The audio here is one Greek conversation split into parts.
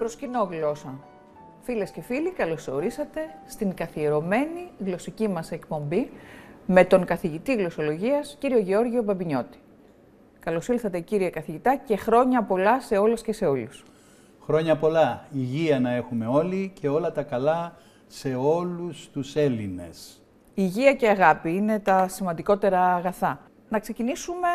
προς γλώσσα. Φίλες και φίλοι, καλώς ορίσατε στην καθιερωμένη γλωσσική μας εκπομπή με τον καθηγητή γλωσσολογίας, κύριο Γεώργιο Μπαμπινιώτη. Καλώς ήλθατε κύριε καθηγητά και χρόνια πολλά σε όλες και σε όλους. Χρόνια πολλά. Υγεία να έχουμε όλοι και όλα τα καλά σε όλους τους Έλληνες. Υγεία και αγάπη είναι τα σημαντικότερα αγαθά. Να ξεκινήσουμε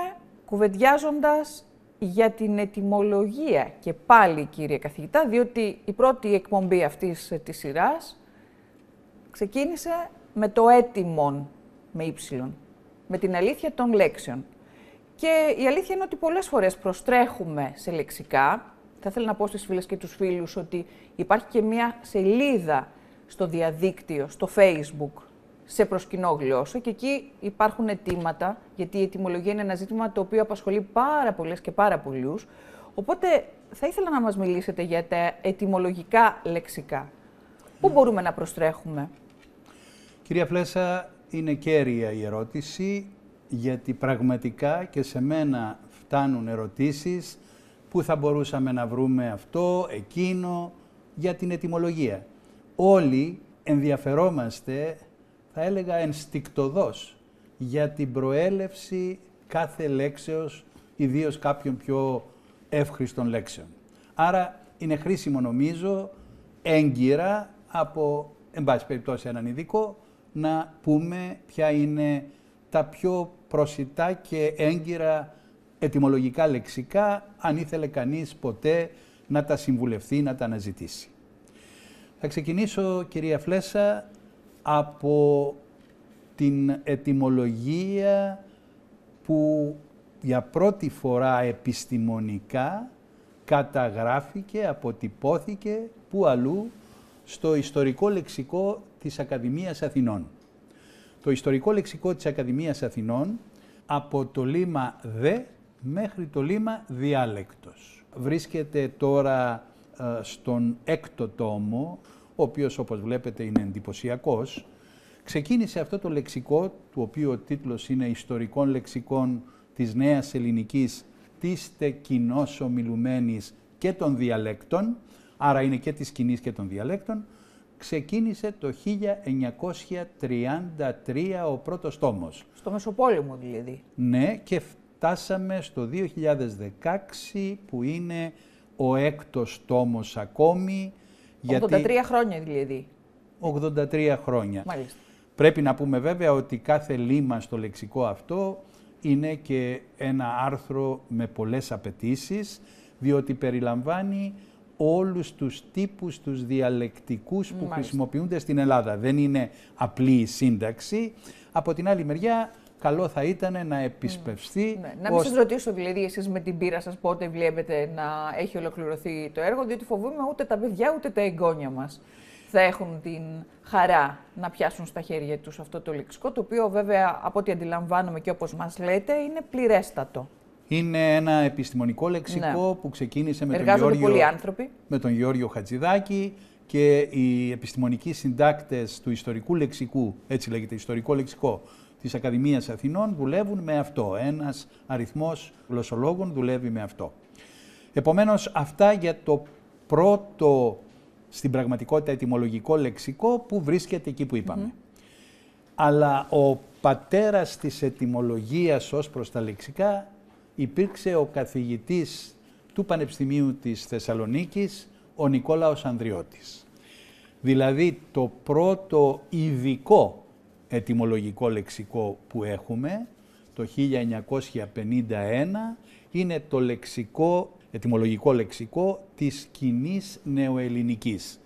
κουβεντιάζοντας για την ετοιμολογία και πάλι κύριε καθηγητά, διότι η πρώτη εκπομπή αυτής ε, της σειράς ξεκίνησε με το έτοιμον με ύψιλον, με την αλήθεια των λέξεων. Και η αλήθεια είναι ότι πολλές φορές προστρέχουμε σε λεξικά. Θα ήθελα να πω στις φίλες και τους φίλους ότι υπάρχει και μία σελίδα στο διαδίκτυο, στο facebook, σε προσκυνό γλώσσα και εκεί υπάρχουν αιτήματα, γιατί η ετοιμολογία είναι ένα ζήτημα το οποίο απασχολεί πάρα πολλές και πάρα πολλούς. Οπότε θα ήθελα να μας μιλήσετε για τα ετοιμολογικά λεξικά. Πού μπορούμε να προστρέχουμε. Κυρία Φλέσα, είναι κέρια η ερώτηση, γιατί πραγματικά και σε μένα φτάνουν ερωτήσεις που θα μπορούσαμε να βρούμε αυτό, εκείνο, για την ετοιμολογία. Όλοι ενδιαφερόμαστε θα έλεγα ενστικτοδός για την προέλευση κάθε λέξεως, ιδίως κάποιων πιο εύχριστων λέξεων. Άρα είναι χρήσιμο νομίζω έγκυρα από, εν πάση περιπτώσει, έναν ειδικό να πούμε ποια είναι τα πιο προσιτά και έγκυρα ετοιμολογικά λεξικά, αν ήθελε κανείς ποτέ να τα συμβουλευτεί, να τα αναζητήσει. Θα ξεκινήσω, κυρία Φλέσα, από την ετυμολογία που για πρώτη φορά επιστημονικά καταγράφηκε, αποτυπώθηκε που αλλού στο ιστορικό λεξικό της Ακαδημίας Αθηνών. Το ιστορικό λεξικό της Ακαδημίας Αθηνών από το λίμα «δε» μέχρι το λίμα «διάλεκτος». Βρίσκεται τώρα ε, στον έκτο τόμο, ο οποίος όπως βλέπετε είναι εντυπωσιακός, ξεκίνησε αυτό το λεξικό, του οποίου ο τίτλος είναι «Ιστορικών λεξικών της νέας ελληνικής τε κοινώς ομιλουμένης και των διαλέκτων», άρα είναι και της κοινής και των διαλέκτων, ξεκίνησε το 1933 ο πρώτος τόμος. Στο Μεσοπόλεμο δηλαδή. Ναι, και φτάσαμε στο 2016 που είναι ο έκτος τόμος ακόμη, 83 χρόνια δηλαδή. 83 χρόνια. Μάλιστα. Πρέπει να πούμε βέβαια ότι κάθε λίμα στο λεξικό αυτό είναι και ένα άρθρο με πολλές απαιτήσεις, διότι περιλαμβάνει όλους τους τύπους τους διαλεκτικούς που χρησιμοποιούνται στην Ελλάδα. Δεν είναι απλή η σύνταξη. Από την άλλη μεριά καλό θα ήταν να επισπευστεί. Ναι. ναι. Να μην σας ρωτήσω δηλαδή εσείς με την πείρα σας πότε βλέπετε να έχει ολοκληρωθεί το έργο, διότι φοβούμαι ούτε τα παιδιά ούτε τα εγγόνια μας θα έχουν την χαρά να πιάσουν στα χέρια τους αυτό το λεξικό, το οποίο βέβαια από ό,τι αντιλαμβάνομαι και όπως μας λέτε είναι πληρέστατο. Είναι ένα επιστημονικό λεξικό ναι. που ξεκίνησε με τον, Γιώργιο, άνθρωποι. με τον Γιώργιο Χατζηδάκη και οι επιστημονικοί συντάκτες του ιστορικού λεξικού, έτσι λέγεται ιστορικό λεξικό, της Ακαδημίας Αθηνών δουλεύουν με αυτό. Ένας αριθμός γλωσσολόγων δουλεύει με αυτό. Επομένως, αυτά για το πρώτο στην πραγματικότητα ετοιμολογικό λεξικό που βρίσκεται εκεί που είπαμε. Αλλά ο πατέρας της ετοιμολογίας ως προς τα λεξικά υπήρξε ο καθηγητής του Πανεπιστημίου της Θεσσαλονίκης, ο Νικόλαος Ανδριώτης. Δηλαδή το πρώτο ειδικό ετυμολογικό λεξικό που έχουμε, το 1951, είναι το λεξικό, ετυμολογικό λεξικό της κοινής νεοελληνικής.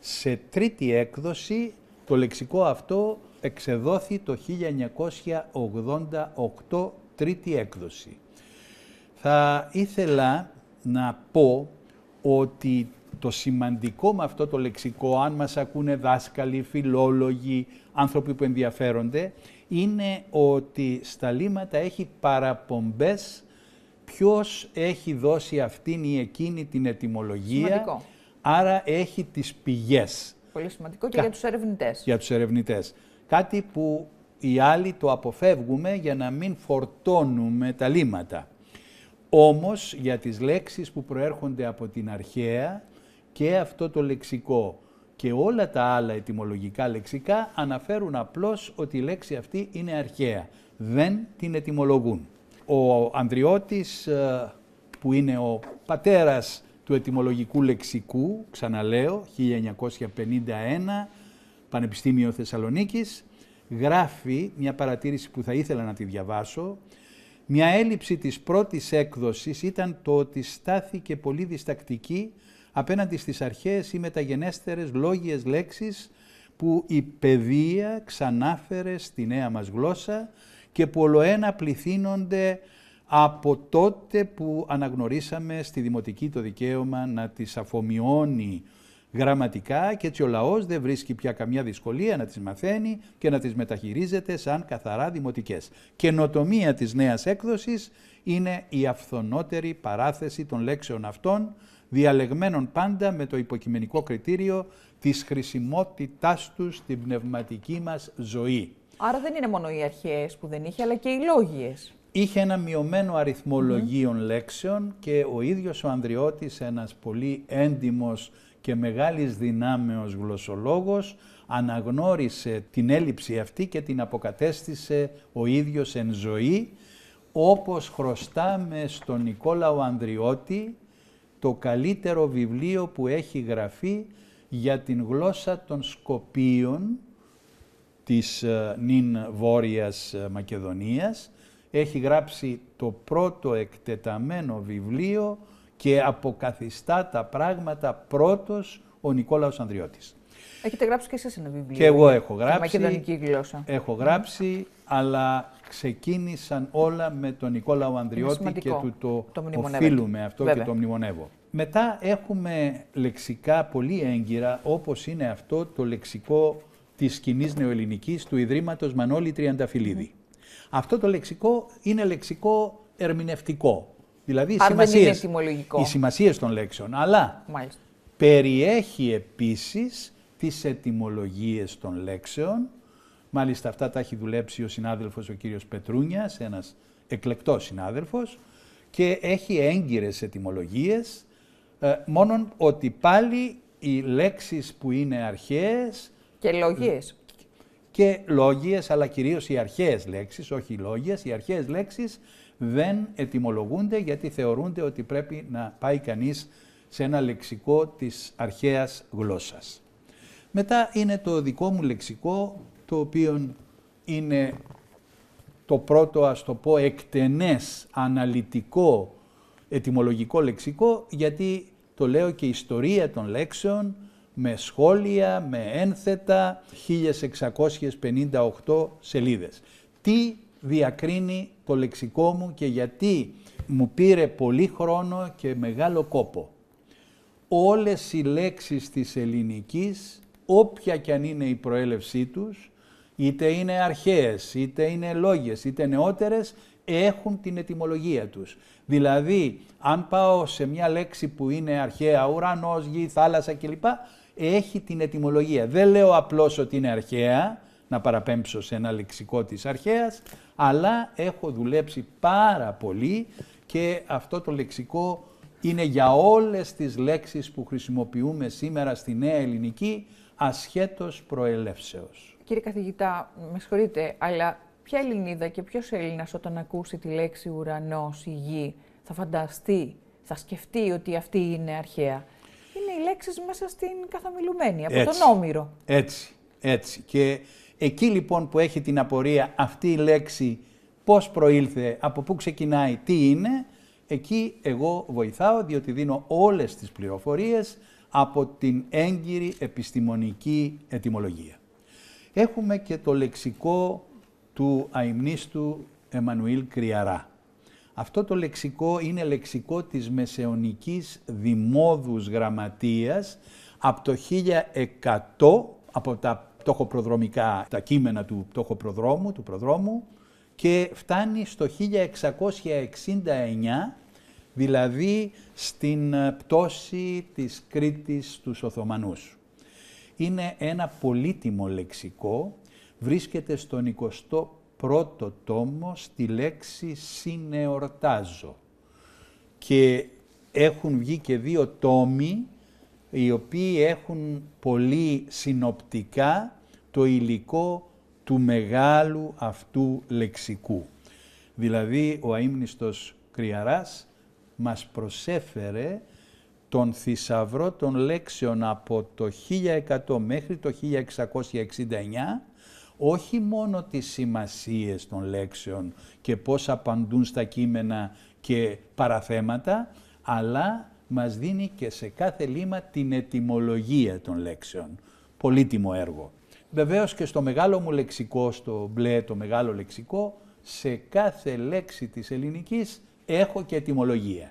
Σε τρίτη έκδοση, το λεξικό αυτό εξεδόθη το 1988, τρίτη έκδοση. Θα ήθελα να πω ότι το σημαντικό με αυτό το λεξικό, αν μας ακούνε δάσκαλοι, φιλόλογοι, άνθρωποι που ενδιαφέρονται, είναι ότι στα λίμματα έχει παραπομπές ποιος έχει δώσει αυτήν ή εκείνη την ετοιμολογία, άρα έχει τις πηγές. Πολύ σημαντικό και για τους ερευνητές. Για τους ερευνητές. Κάτι που οι άλλοι το αποφεύγουμε για να μην φορτώνουμε τα λίμματα. Όμως για τις λέξεις που προέρχονται από την αρχαία και αυτό το λεξικό και όλα τα άλλα ετυμολογικά λεξικά αναφέρουν απλώς ότι η λέξη αυτή είναι αρχαία. Δεν την ετυμολογούν. Ο Ανδριώτης, ε, που είναι ο πατέρας του ετυμολογικού λεξικού, ξαναλέω, 1951, Πανεπιστήμιο Θεσσαλονίκης, γράφει μια παρατήρηση που θα ήθελα να τη διαβάσω. Μια έλλειψη της πρώτης έκδοσης ήταν το ότι στάθηκε πολύ διστακτική απέναντι στις αρχές ή μεταγενέστερες λόγιες λέξεις που η παιδεία ξανάφερε στη νέα μας γλώσσα και που ολοένα πληθύνονται από τότε που αναγνωρίσαμε στη Δημοτική το δικαίωμα να τις αφομοιώνει γραμματικά και έτσι ο λαός δεν βρίσκει πια καμιά δυσκολία να τις μαθαίνει και να τις μεταχειρίζεται σαν καθαρά δημοτικές. Καινοτομία της νέας έκδοσης είναι η αυθονότερη παράθεση των λέξεων αυτών διαλεγμένων πάντα με το υποκειμενικό κριτήριο της χρησιμότητάς τους στην πνευματική μας ζωή. Άρα δεν είναι μόνο οι αρχαίες που δεν είχε, αλλά και οι λόγιες. Είχε ένα μειωμένο αριθμό mm λέξεων και ο ίδιος ο Ανδριώτης, ένας πολύ έντιμος και μεγάλης δυνάμεως γλωσσολόγος, αναγνώρισε την έλλειψη αυτή και την αποκατέστησε ο ίδιος εν ζωή, όπως χρωστάμε στον Νικόλαο Ανδριώτη το καλύτερο βιβλίο που έχει γραφεί για την γλώσσα των Σκοπίων της ε, νυν Βόρειας ε, Μακεδονίας. Έχει γράψει το πρώτο εκτεταμένο βιβλίο και αποκαθιστά τα πράγματα πρώτος ο Νικόλαος Ανδριώτης. Έχετε γράψει και εσείς ένα βιβλίο. Και εγώ έχω γράψει. Μακεδονική γλώσσα. Έχω γράψει, αλλά ξεκίνησαν όλα με τον Νικόλαο Ανδριώτη και του το, το οφείλουμε αυτό και το μνημονεύω. Μετά έχουμε λεξικά πολύ έγκυρα, όπως είναι αυτό το λεξικό της κοινής νεοελληνικής του Ιδρύματος Μανώλη Τριανταφυλλίδη. Αυτό το λεξικό είναι λεξικό ερμηνευτικό. Δηλαδή Αν σημασίες, δεν είναι οι σημασίες των λέξεων, αλλά Μάλιστα. περιέχει επίσης τις ετυμολογίες των λέξεων. Μάλιστα αυτά τα έχει δουλέψει ο συνάδελφος ο κύριος Πετρούνιας, ένας εκλεκτός συνάδελφος και έχει έγκυρες ετυμολογίες, μόνο ε, μόνον ότι πάλι οι λέξεις που είναι αρχαίες... Και λογίες. Και λόγιες, αλλά κυρίως οι αρχαίες λέξεις, όχι οι λόγιες, οι αρχαίες λέξεις δεν ετυμολογούνται γιατί θεωρούνται ότι πρέπει να πάει κανείς σε ένα λεξικό της αρχαίας γλώσσας. Μετά είναι το δικό μου λεξικό, το οποίο είναι το πρώτο, ας το πω, εκτενές, αναλυτικό, ετυμολογικό λεξικό, γιατί το λέω και ιστορία των λέξεων, με σχόλια, με ένθετα, 1658 σελίδες. Τι διακρίνει το λεξικό μου και γιατί μου πήρε πολύ χρόνο και μεγάλο κόπο. Όλες οι λέξεις της ελληνικής όποια και αν είναι η προέλευσή τους, είτε είναι αρχαίες, είτε είναι λόγιες, είτε νεότερες, έχουν την ετυμολογία τους. Δηλαδή, αν πάω σε μια λέξη που είναι αρχαία, ουρανός, γη, θάλασσα κλπ, έχει την ετυμολογία. Δεν λέω απλώς ότι είναι αρχαία, να παραπέμψω σε ένα λεξικό της αρχαίας, αλλά έχω δουλέψει πάρα πολύ και αυτό το λεξικό είναι για όλες τις λέξεις που χρησιμοποιούμε σήμερα στη Νέα Ελληνική ασχέτως προελεύσεως. Κύριε καθηγητά, με συγχωρείτε, αλλά ποια Ελληνίδα και ποιος Έλληνας όταν ακούσει τη λέξη ουρανός ή γη θα φανταστεί, θα σκεφτεί ότι αυτή είναι αρχαία. Είναι οι λέξεις μέσα στην καθαμιλουμένη, από τον Όμηρο. Έτσι, έτσι. Και εκεί λοιπόν που έχει την απορία αυτή η λέξη πώς προήλθε, από πού ξεκινάει, τι είναι, εκεί εγώ βοηθάω διότι δίνω όλες τις πληροφορίες από την έγκυρη επιστημονική ετυμολογία. Έχουμε και το λεξικό του αιμνίστου Εμμανουήλ Κριαρά. Αυτό το λεξικό είναι λεξικό της Μεσαιωνικής Δημόδους Γραμματείας από το 1100, από τα πτωχοπροδρομικά, τα κείμενα του πτωχοπροδρόμου, του προδρόμου, και φτάνει στο 1669 δηλαδή στην ε, πτώση της Κρήτης στους Οθωμανούς. Είναι ένα πολύτιμο λεξικό, βρίσκεται στον 21ο τόμο στη λέξη «συνεορτάζω» και έχουν βγει και δύο τόμοι οι οποίοι έχουν πολύ συνοπτικά το υλικό του μεγάλου αυτού λεξικού. Δηλαδή ο αείμνηστος Κρυαράς μας προσέφερε τον θησαυρό των λέξεων από το 1100 μέχρι το 1669, όχι μόνο τις σημασίες των λέξεων και πώς απαντούν στα κείμενα και παραθέματα, αλλά μας δίνει και σε κάθε λίμα την ετιμολογία των λέξεων. Πολύτιμο έργο. Βεβαίως και στο μεγάλο μου λεξικό, στο μπλε το μεγάλο λεξικό, σε κάθε λέξη της ελληνικής έχω και ετοιμολογία.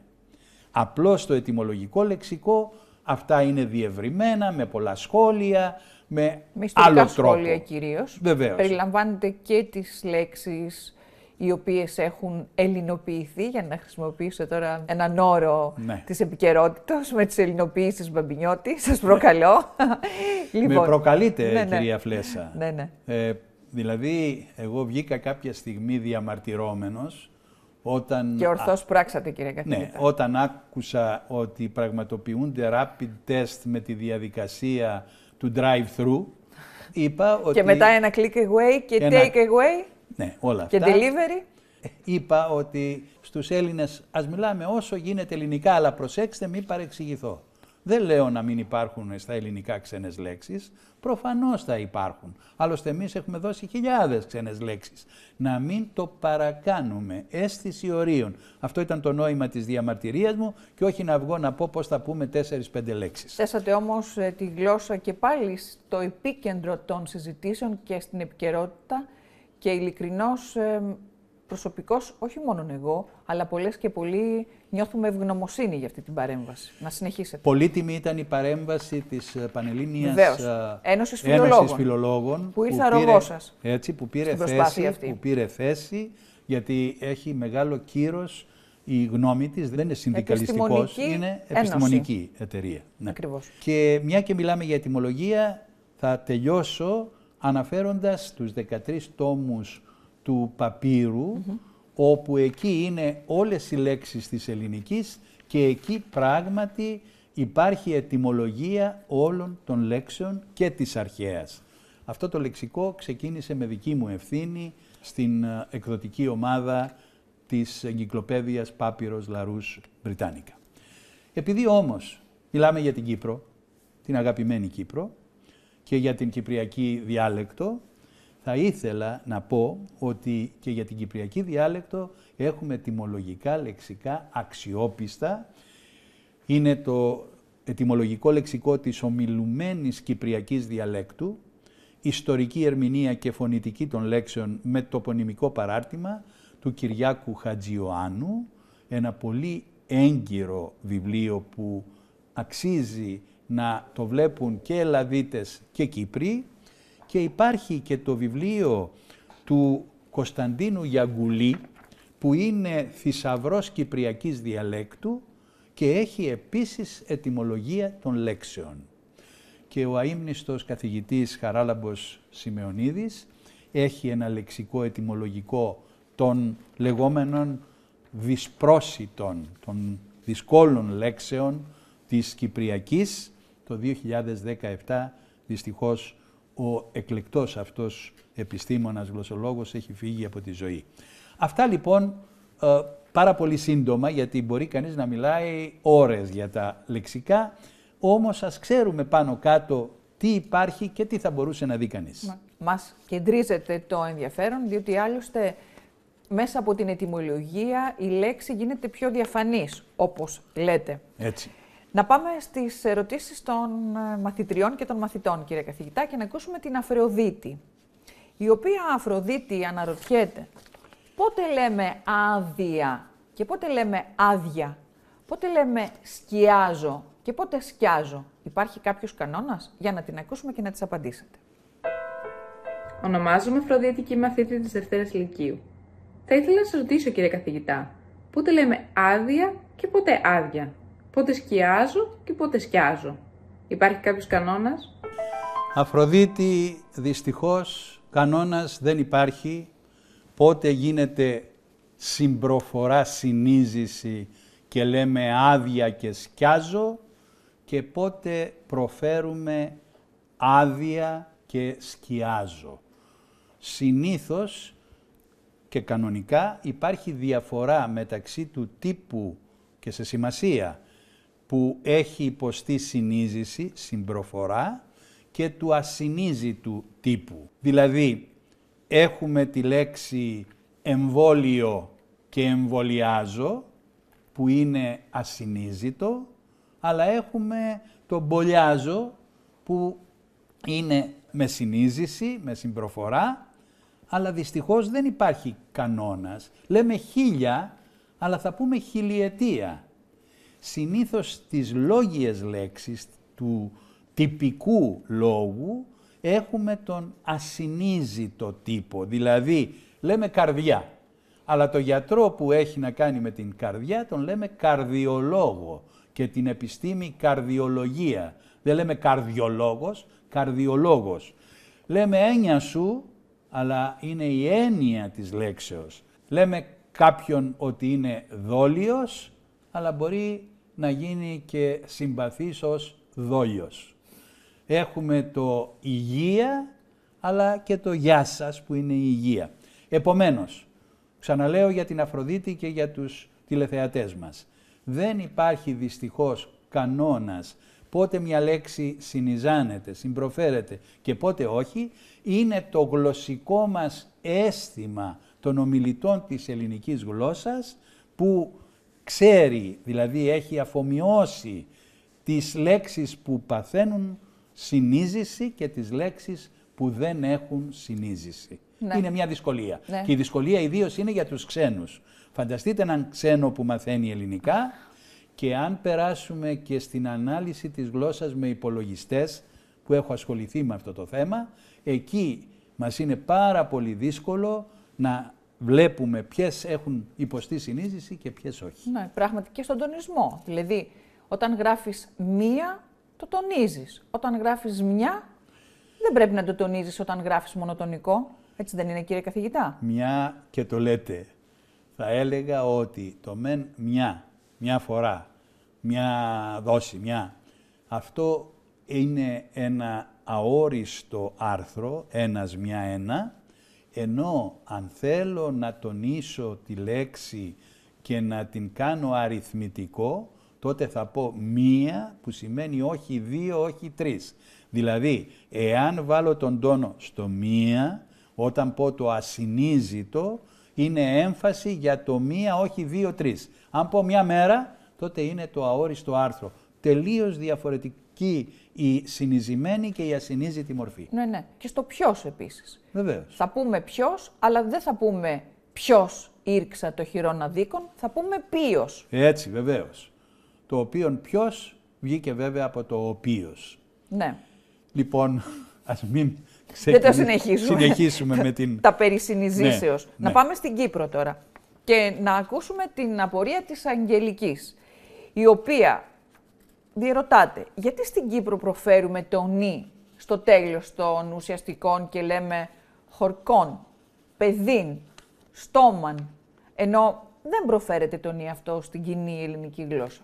Απλώς το ετοιμολογικό λεξικό αυτά είναι διευρυμένα, με πολλά σχόλια, με Μυστικά άλλο τρόπο. σχόλια κυρίως. Βεβαίως. Περιλαμβάνεται και τις λέξεις οι οποίες έχουν ελληνοποιηθεί, για να χρησιμοποιήσω τώρα έναν όρο ναι. της επικαιρότητας με τις ελληνοποιήσεις Μπαμπινιώτη, σας προκαλώ. λοιπόν. Με προκαλείτε, ναι, ναι. κυρία Φλέσσα. Ναι, ναι. Ε, δηλαδή, εγώ βγήκα κάποια στιγμή διαμαρτυρόμενος, όταν... Και ορθώς πράξατε, κύριε ναι, καθηγητά. όταν άκουσα ότι πραγματοποιούνται rapid test με τη διαδικασία του drive-through, είπα ότι... Και μετά ένα click away και take away. Ναι, όλα αυτά. Και delivery. Είπα ότι στους Έλληνες ας μιλάμε όσο γίνεται ελληνικά, αλλά προσέξτε μην παρεξηγηθώ. Δεν λέω να μην υπάρχουν στα ελληνικά ξένες λέξεις, προφανώς θα υπάρχουν. Άλλωστε εμείς έχουμε δώσει χιλιάδες ξένες λέξεις. Να μην το παρακάνουμε, αίσθηση ορίων. Αυτό ήταν το νόημα της διαμαρτυρίας μου και όχι να βγω να πω πώς θα πουμε τεσσερις τέσσερις-πέντε λέξεις. Θέσατε όμως ε, τη γλώσσα και πάλι στο επίκεντρο των συζητήσεων και στην επικαιρότητα και ειλικρινώς προσωπικώς, όχι μόνο εγώ, αλλά πολλές και πολλοί νιώθουμε ευγνωμοσύνη για αυτή την παρέμβαση. Να συνεχίσετε. Πολύτιμη ήταν η παρέμβαση της ε, Πανελλήνιας ε, Ένωσης Φιλολόγων, Που ήρθε αργό σας. Έτσι, που πήρε, θέση, που πήρε γιατί έχει μεγάλο κύρος η γνώμη της δεν είναι συνδικαλιστικός, είναι επιστημονική ένωση. εταιρεία. Ναι. Και μια και μιλάμε για ετοιμολογία, θα τελειώσω αναφέροντας τους 13 τόμους του παπύρου, όπου εκεί είναι όλες οι λέξεις της ελληνικής και εκεί πράγματι υπάρχει ετυμολογία όλων των λέξεων και της αρχαίας. Αυτό το λεξικό ξεκίνησε με δική μου ευθύνη στην ε, εκδοτική ομάδα της εγκυκλοπαίδειας Πάπυρος Λαρούς Βρυτάνικα. Επειδή όμως μιλάμε για την Κύπρο, την αγαπημένη Κύπρο και για την κυπριακή διάλεκτο, θα ήθελα να πω ότι και για την κυπριακή διάλεκτο έχουμε τιμολογικά λεξικά αξιόπιστα. Είναι το ετυμολογικό λεξικό της ομιλουμένης κυπριακής διαλέκτου, ιστορική ερμηνεία και φωνητική των λέξεων με τοπονημικό παράρτημα του Κυριάκου Χατζιωάννου, ένα πολύ έγκυρο βιβλίο που αξίζει να το βλέπουν και Ελλαδίτες και Κύπροι, και υπάρχει και το βιβλίο του Κωνσταντίνου Γιαγκουλή, που είναι θησαυρός κυπριακής διαλέκτου και έχει επίσης ετυμολογία των λέξεων. Και ο αείμνηστος καθηγητής Χαράλαμπος Σημεωνίδης έχει ένα λεξικό ετυμολογικό των λεγόμενων δυσπρόσιτων, των δυσκόλων λέξεων της Κυπριακής το 2017 δυστυχώς ο εκλεκτός αυτός επιστήμονας γλωσσολόγος έχει φύγει από τη ζωή. Αυτά λοιπόν ε, πάρα πολύ σύντομα γιατί μπορεί κανείς να μιλάει ώρες για τα λεξικά, όμως σας ξέρουμε πάνω κάτω τι υπάρχει και τι θα μπορούσε να δει κανείς. Μας κεντρίζεται το ενδιαφέρον διότι άλλωστε μέσα από την ετοιμολογία η λέξη γίνεται πιο διαφανής όπως λέτε. Έτσι. Να πάμε στις ερωτήσεις των ε, μαθητριών και των μαθητών, κύριε καθηγητά, και να ακούσουμε την Αφροδίτη, η οποία Αφροδίτη αναρωτιέται πότε λέμε άδεια και πότε λέμε άδεια, πότε λέμε σκιάζω και πότε σκιάζω. Υπάρχει κάποιος κανόνας για να την ακούσουμε και να της απαντήσετε. Ονομάζομαι Αφροδίτη και είμαι μαθήτρια της Δευτέρας Λυκείου. Θα ήθελα να σας ρωτήσω, κύριε καθηγητά, πότε λέμε άδεια και πότε άδεια πότε σκιάζω και πότε σκιάζω. Υπάρχει κάποιος κανόνας? Αφροδίτη, δυστυχώς, κανόνας δεν υπάρχει. Πότε γίνεται συμπροφορά συνείζηση και λέμε άδεια και σκιάζω και πότε προφέρουμε άδεια και σκιάζω. Συνήθως και κανονικά υπάρχει διαφορά μεταξύ του τύπου και σε σημασία που έχει υποστεί συνείζηση, συμπροφορά και του ασυνείζητου τύπου. Δηλαδή, έχουμε τη λέξη εμβόλιο και εμβολιάζω, που είναι ασυνείζητο, αλλά έχουμε το μπολιάζω, που είναι με συνείζηση, με συμπροφορά, αλλά δυστυχώς δεν υπάρχει κανόνας. Λέμε χίλια, αλλά θα πούμε χιλιετία συνήθως τις λόγιες λέξεις του τυπικού λόγου έχουμε τον ασυνείζητο τύπο. Δηλαδή λέμε καρδιά, αλλά το γιατρό που έχει να κάνει με την καρδιά τον λέμε καρδιολόγο και την επιστήμη καρδιολογία. Δεν λέμε καρδιολόγος, καρδιολόγος. Λέμε έννοια σου, αλλά είναι η έννοια της λέξεως. Λέμε κάποιον ότι είναι δόλιος, αλλά μπορεί να γίνει και συμπαθής ως δόλιος. Έχουμε το υγεία, αλλά και το γεια σας που είναι η υγεία. Επομένως, ξαναλέω για την Αφροδίτη και για τους τηλεθεατές μας. Δεν υπάρχει δυστυχώς κανόνας πότε μια λέξη συνιζάνεται, συμπροφέρεται και πότε όχι, είναι το γλωσσικό μας αίσθημα των ομιλητών της ελληνικής γλώσσας που ξέρει, δηλαδή έχει αφομοιώσει τις λέξεις που παθαίνουν συνείζηση και τις λέξεις που δεν έχουν συνείζηση. Ναι. Είναι μια δυσκολία. Ναι. Και η δυσκολία ιδίως είναι για τους ξένους. Φανταστείτε έναν ξένο που μαθαίνει ελληνικά και αν περάσουμε και στην ανάλυση της γλώσσας με υπολογιστές που έχω ασχοληθεί με αυτό το θέμα, εκεί μας είναι πάρα πολύ δύσκολο να βλέπουμε ποιες έχουν υποστεί συνείδηση και ποιες όχι. Ναι, πράγματι και στον τονισμό. Δηλαδή, όταν γράφεις μία, το τονίζεις. Όταν γράφεις μια, δεν πρέπει να το τονίζεις όταν γράφεις μονοτονικό. Έτσι δεν είναι, κύριε καθηγητά. Μια και το λέτε. Θα έλεγα ότι το μεν μια, μια φορά, μια δόση, μια. Αυτό είναι ένα αόριστο άρθρο, ένας μια ένα, ενώ αν θέλω να τονίσω τη λέξη και να την κάνω αριθμητικό, τότε θα πω μία που σημαίνει όχι δύο, όχι τρεις. Δηλαδή, εάν βάλω τον τόνο στο μία, όταν πω το ασυνείζητο, είναι έμφαση για το μία, όχι δύο, τρεις. Αν πω μία μέρα, τότε είναι το αόριστο άρθρο. Τελείως διαφορετικό εκεί η συνηζημένη και η ασυνείζητη μορφή. Ναι, ναι. Και στο ποιος επίσης. Βεβαίως. Θα πούμε ποιος, αλλά δεν θα πούμε ποιος ήρξα το χειρόνα δίκον, θα πούμε ποιος. Έτσι, βεβαίως. Το οποίο ποιος βγήκε βέβαια από το οποίος. Ναι. Λοιπόν, ας μην ξεκινήσουμε. Δεν το συνεχίσουμε. συνεχίσουμε με την. Τα περί ναι, Να ναι. πάμε στην Κύπρο τώρα και να ακούσουμε την απορία της Αγγελικής, η οποία διερωτάτε, γιατί στην Κύπρο προφέρουμε το νι στο τέλος των ουσιαστικών και λέμε χορκόν, παιδίν, στόμαν, ενώ δεν προφέρεται το νι αυτό στην κοινή ελληνική γλώσσα.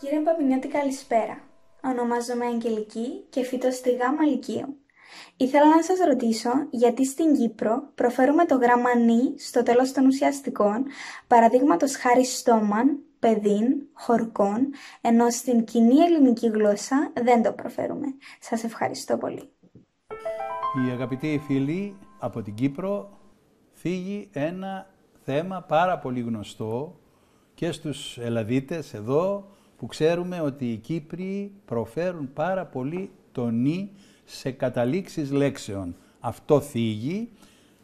Κύριε Παπινιώτη, καλησπέρα. Ονομάζομαι Αγγελική και φύτω στη γάμα Λυκείου. Ήθελα να σας ρωτήσω γιατί στην Κύπρο προφέρουμε το γράμμα νι στο τέλος των ουσιαστικών, παραδείγματος χάρη στόμαν, παιδίν, χορκών, ενώ στην κοινή ελληνική γλώσσα δεν το προφέρουμε. Σας ευχαριστώ πολύ. Η αγαπητή φίλη από την Κύπρο θίγει ένα θέμα πάρα πολύ γνωστό και στους Ελλαδίτες εδώ που ξέρουμε ότι οι Κύπροι προφέρουν πάρα πολύ το νη σε καταλήξεις λέξεων. Αυτό θίγει,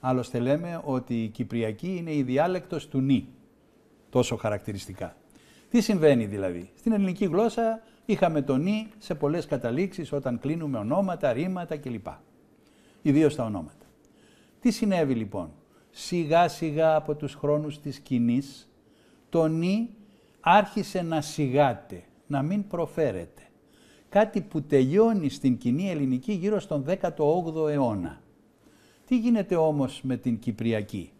άλλωστε λέμε ότι η Κυπριακή είναι η διάλεκτος του νη, τόσο χαρακτηριστικά. Τι συμβαίνει δηλαδή. Στην ελληνική γλώσσα είχαμε τον «η» σε πολλές καταλήξεις όταν κλείνουμε ονόματα, ρήματα κλπ. Ιδίως τα ονόματα. Τι συνέβη λοιπόν. Σιγά σιγά από τους χρόνους της κοινή, το «η» άρχισε να σιγάται, να μην προφέρεται. Κάτι που τελειώνει στην κοινή ελληνική γύρω στον 18ο αιώνα. Τι γίνεται όμως με την Κυπριακή.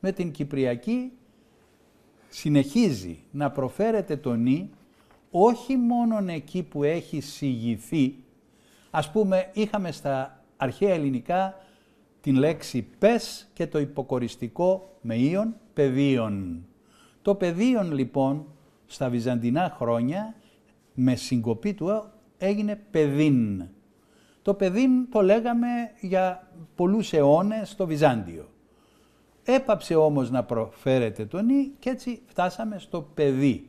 Με την Κυπριακή συνεχίζει να προφέρεται το νη όχι μόνον εκεί που έχει συγηθεί. Ας πούμε, είχαμε στα αρχαία ελληνικά την λέξη «πες» και το υποκοριστικό με «ίον» «παιδίον». Το «παιδίον» λοιπόν στα βυζαντινά χρόνια με συγκοπή του έγινε «παιδίν». Το «παιδίν» το λέγαμε για πολλούς αιώνες στο Βυζάντιο. Έπαψε όμως να προφέρεται το νη και έτσι φτάσαμε στο παιδί.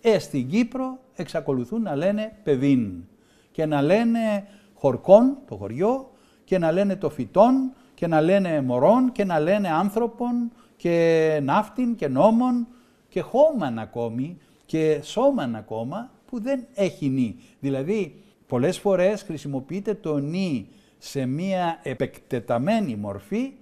Ε, στην Κύπρο εξακολουθούν να λένε παιδίν και να λένε χορκόν το χωριό, και να λένε το φυτόν και να λένε μωρών και να λένε άνθρωπον και ναύτην και νόμων και χώμαν ακόμη και σώμαν ακόμα που δεν έχει νη. Δηλαδή πολλές φορές χρησιμοποιείται το νη σε μία επεκτεταμένη μορφή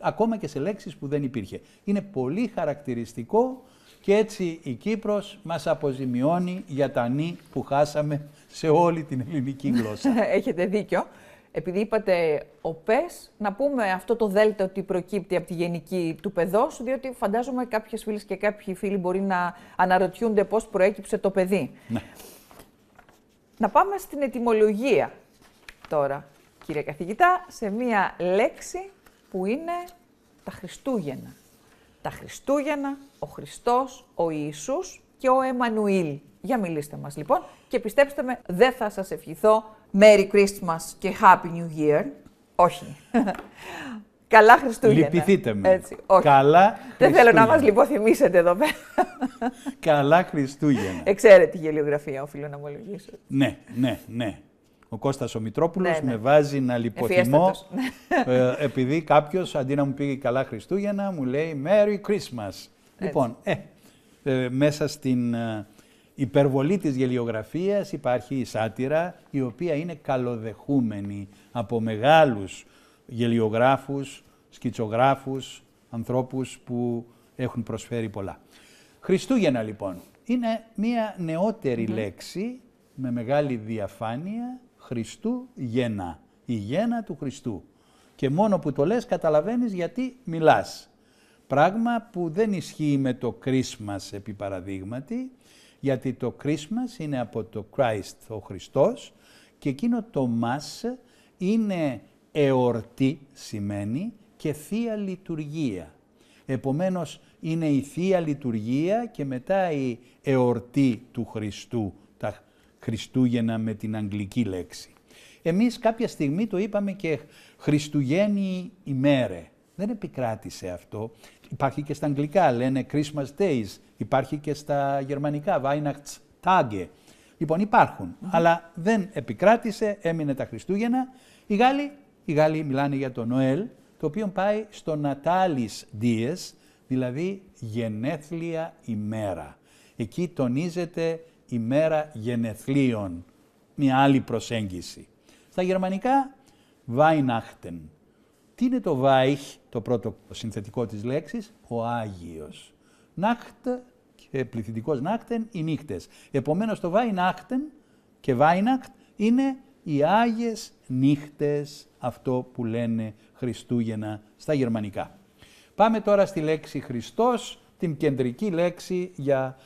ακόμα και σε λέξεις που δεν υπήρχε. Είναι πολύ χαρακτηριστικό και έτσι η Κύπρος μας αποζημιώνει για τα νη που χάσαμε σε όλη την ελληνική γλώσσα. Έχετε δίκιο. Επειδή είπατε ΟΠΕΣ, να πούμε αυτό το δέλτα ότι προκύπτει από τη γενική του παιδός, διότι φαντάζομαι κάποιες φίλες και κάποιοι φίλοι μπορεί να αναρωτιούνται πώς προέκυψε το παιδί. Ναι. Να πάμε στην ετοιμολογία τώρα, κύριε καθηγητά, σε μία λέξη που είναι τα Χριστούγεννα. Τα Χριστούγεννα, ο Χριστός, ο Ιησούς και ο Εμμανουήλ. Για μιλήστε μας λοιπόν και πιστέψτε με, δεν θα σας ευχηθώ Merry Christmas και Happy New Year. Όχι. Καλά Χριστούγεννα. Λυπηθείτε με. Έτσι, όχι. Καλά Δεν θέλω να μας λιποθυμίσετε εδώ πέρα. Καλά Χριστούγεννα. Εξαίρετη γελιογραφία, οφείλω να ομολογήσω. Ναι, ναι, ναι ο Κώστας ο Μητρόπουλος ναι, ναι. με βάζει να λιποθυμώ ε, επειδή κάποιος αντί να μου πει καλά Χριστούγεννα μου λέει Merry Christmas. Λοιπόν, ε, ε, μέσα στην ε, υπερβολή της γελιογραφίας υπάρχει η σάτυρα η οποία είναι καλοδεχούμενη από μεγάλους γελιογράφους, σκητσογράφους, ανθρώπους που έχουν προσφέρει πολλά. Χριστούγεννα λοιπόν είναι μια νεότερη λέξη με μεγάλη διαφάνεια Χριστού γένα, η γένα του Χριστού. Και μόνο που το λες καταλαβαίνεις γιατί μιλάς. Πράγμα που δεν ισχύει με το Christmas επί παραδείγματι, γιατί το Christmas είναι από το Christ ο Χριστός και εκείνο το μας είναι εορτή σημαίνει και Θεία Λειτουργία. Επομένως είναι η Θεία Λειτουργία και μετά η εορτή του Χριστού Χριστούγεννα με την αγγλική λέξη. Εμείς κάποια στιγμή το είπαμε και Χριστουγέννη ημέρε. Δεν επικράτησε αυτό. Υπάρχει και στα αγγλικά, λένε Christmas Days, υπάρχει και στα γερμανικά, Weihnachtstage. Λοιπόν, υπάρχουν, αλλά δεν επικράτησε, έμεινε τα Χριστούγεννα. Οι Γάλλοι, οι Γάλλοι μιλάνε για το Νοέλ, το οποίο πάει στο Natalis Dies, δηλαδή γενέθλια ημέρα. Εκεί τονίζεται ημέρα γενεθλίων. Μια άλλη προσέγγιση. Στα γερμανικά, Weihnachten. Τι είναι το Weich, το πρώτο συνθετικό της λέξης, ο Άγιος. Nacht και πληθυντικός Nachten, οι νύχτες. Επομένως το Weihnachten και Weihnacht είναι οι Άγιες νύχτες, αυτό που λένε Χριστούγεννα στα γερμανικά. Πάμε τώρα στη λέξη Χριστός, την κεντρική λέξη για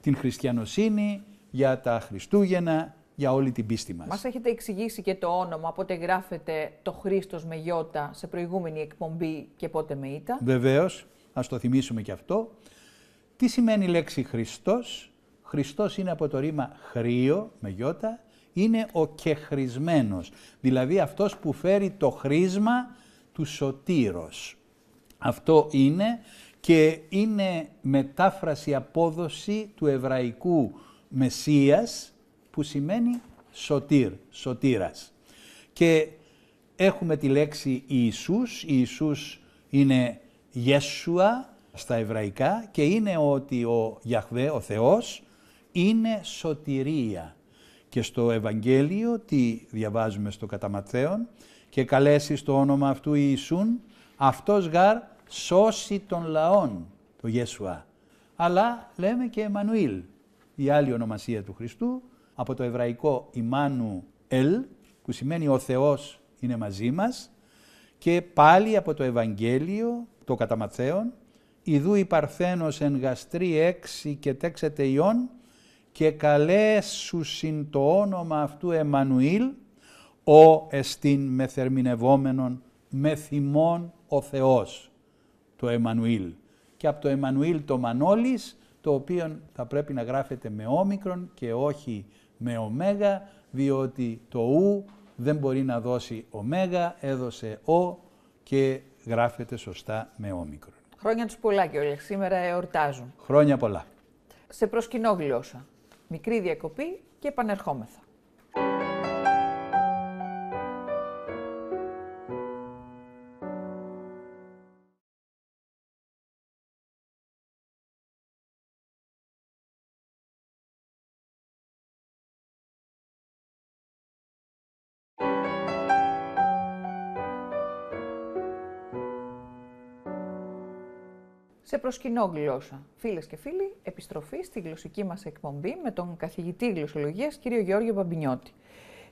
την χριστιανοσύνη, για τα Χριστούγεννα, για όλη την πίστη μας. Μας έχετε εξηγήσει και το όνομα, πότε γράφεται το Χρίστος με γιώτα σε προηγούμενη εκπομπή και πότε με ήτα. Βεβαίως, ας το θυμίσουμε και αυτό. Τι σημαίνει η λέξη Χριστός. Χριστός είναι από το ρήμα Χρύο με γιώτα, είναι ο κεχρισμένος, δηλαδή αυτός που φέρει το χρίσμα του σωτήρος. Αυτό είναι και είναι μετάφραση, απόδοση του εβραϊκού Μεσσίας που σημαίνει σωτήρ, σωτήρας. Και έχουμε τη λέξη Ιησούς, Ιησούς είναι Γέσουα στα εβραϊκά και είναι ότι ο Γιαχβέ, ο Θεός, είναι σωτηρία. Και στο Ευαγγέλιο, τι διαβάζουμε στο καταματθέον, και καλέσεις το όνομα αυτού Ιησούν, αυτός γαρ σώσει των λαών, το Γέσουα Αλλά λέμε και Εμμανουήλ, η άλλη ονομασία του Χριστού, από το εβραϊκό Ιμάνου Ελ, που σημαίνει ο Θεός είναι μαζί μας, και πάλι από το Ευαγγέλιο, το κατά Ματθαίον, «Ιδού η εν γαστρι έξι και τέξετε ιών και καλέσους συν το όνομα αυτού Εμμανουήλ, ο εστίν θερμινευομενον με θυμών ο Θεός, το Εμμανουήλ. Και από το Εμμανουήλ το Μανώλης το οποίο θα πρέπει να γράφεται με όμικρον και όχι με ωμέγα, διότι το ου δεν μπορεί να δώσει ωμέγα, έδωσε ο και γράφεται σωστά με όμικρον. Χρόνια τους πολλά και σήμερα εορτάζουν. Χρόνια πολλά. Σε προσκυνό γλώσσα. Μικρή διακοπή και επανερχόμεθα. σε προσκυνό γλώσσα. Φίλες και φίλοι, επιστροφή στη γλωσσική μας εκπομπή με τον καθηγητή γλωσσολογίας, κύριο Γεώργιο Μπαμπινιώτη.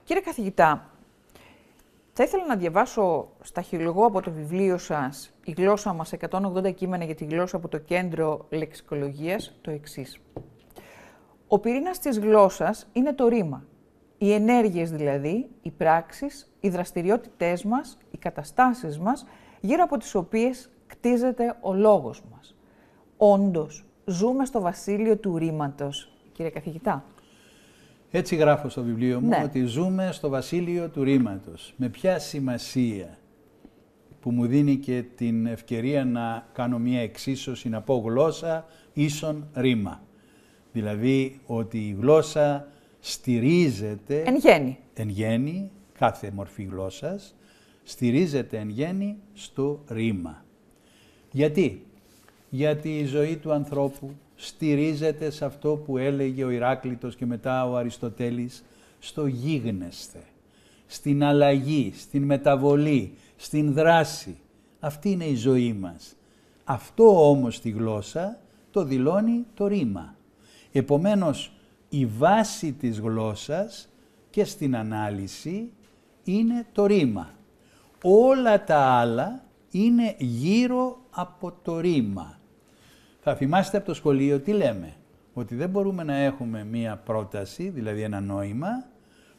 Κύριε καθηγητά, θα ήθελα να διαβάσω στα χειρουργό από το βιβλίο σας Η γλώσσα μας 180 κείμενα για τη γλώσσα από το κέντρο λεξικολογίας το εξής. Ο πυρήνας της γλώσσας είναι το ρήμα. Οι ενέργειες δηλαδή, οι πράξεις, οι δραστηριότητές μας, οι καταστάσεις μας, γύρω από τις οποίες κτίζεται ο λόγος μας. Όντως, ζούμε στο βασίλειο του ρήματος, κύριε καθηγητά. Έτσι γράφω στο βιβλίο μου ναι. ότι ζούμε στο βασίλειο του ρήματος. Με ποια σημασία που μου δίνει και την ευκαιρία να κάνω μια εξίσωση, να πω γλώσσα ίσον ρήμα. Δηλαδή ότι η γλώσσα στηρίζεται... Εν γέννη. Εν γέννη, κάθε μορφή γλώσσας, στηρίζεται εν γέννη στο ρήμα. Γιατί? Γιατί η ζωή του ανθρώπου στηρίζεται σε αυτό που έλεγε ο Ηράκλειτος και μετά ο Αριστοτέλης, στο γίγνεσθε, στην αλλαγή, στην μεταβολή, στην δράση. Αυτή είναι η ζωή μας. Αυτό όμως τη γλώσσα το δηλώνει το ρήμα. Επομένως, η βάση της γλώσσας και στην ανάλυση είναι το ρήμα. Όλα τα άλλα είναι γύρω από το ρήμα. Θα θυμάστε από το σχολείο τι λέμε. Ότι δεν μπορούμε να έχουμε μία πρόταση, δηλαδή ένα νόημα,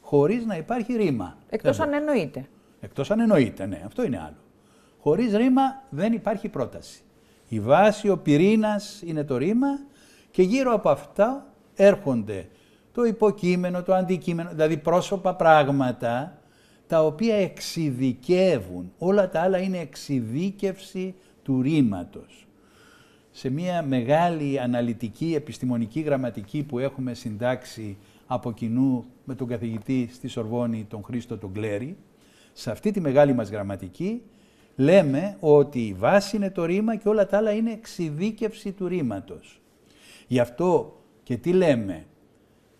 χωρίς να υπάρχει ρήμα. Εκτός αν εννοείται. Εκτός αν εννοείται, ναι. Αυτό είναι άλλο. Χωρίς ρήμα δεν υπάρχει πρόταση. Η βάση, ο πυρήνας είναι το ρήμα και γύρω από αυτά έρχονται το υποκείμενο, το αντικείμενο, δηλαδή πρόσωπα πράγματα τα οποία εξειδικεύουν. Όλα τα άλλα είναι εξειδίκευση του ρήματος. Σε μια μεγάλη αναλυτική επιστημονική γραμματική που έχουμε συντάξει από κοινού με τον καθηγητή στη Σορβόνη, τον Χρήστο τον Κλέρι, σε αυτή τη μεγάλη μας γραμματική λέμε ότι η βάση είναι το ρήμα και όλα τα άλλα είναι εξειδίκευση του ρήματος. Γι' αυτό και τι λέμε,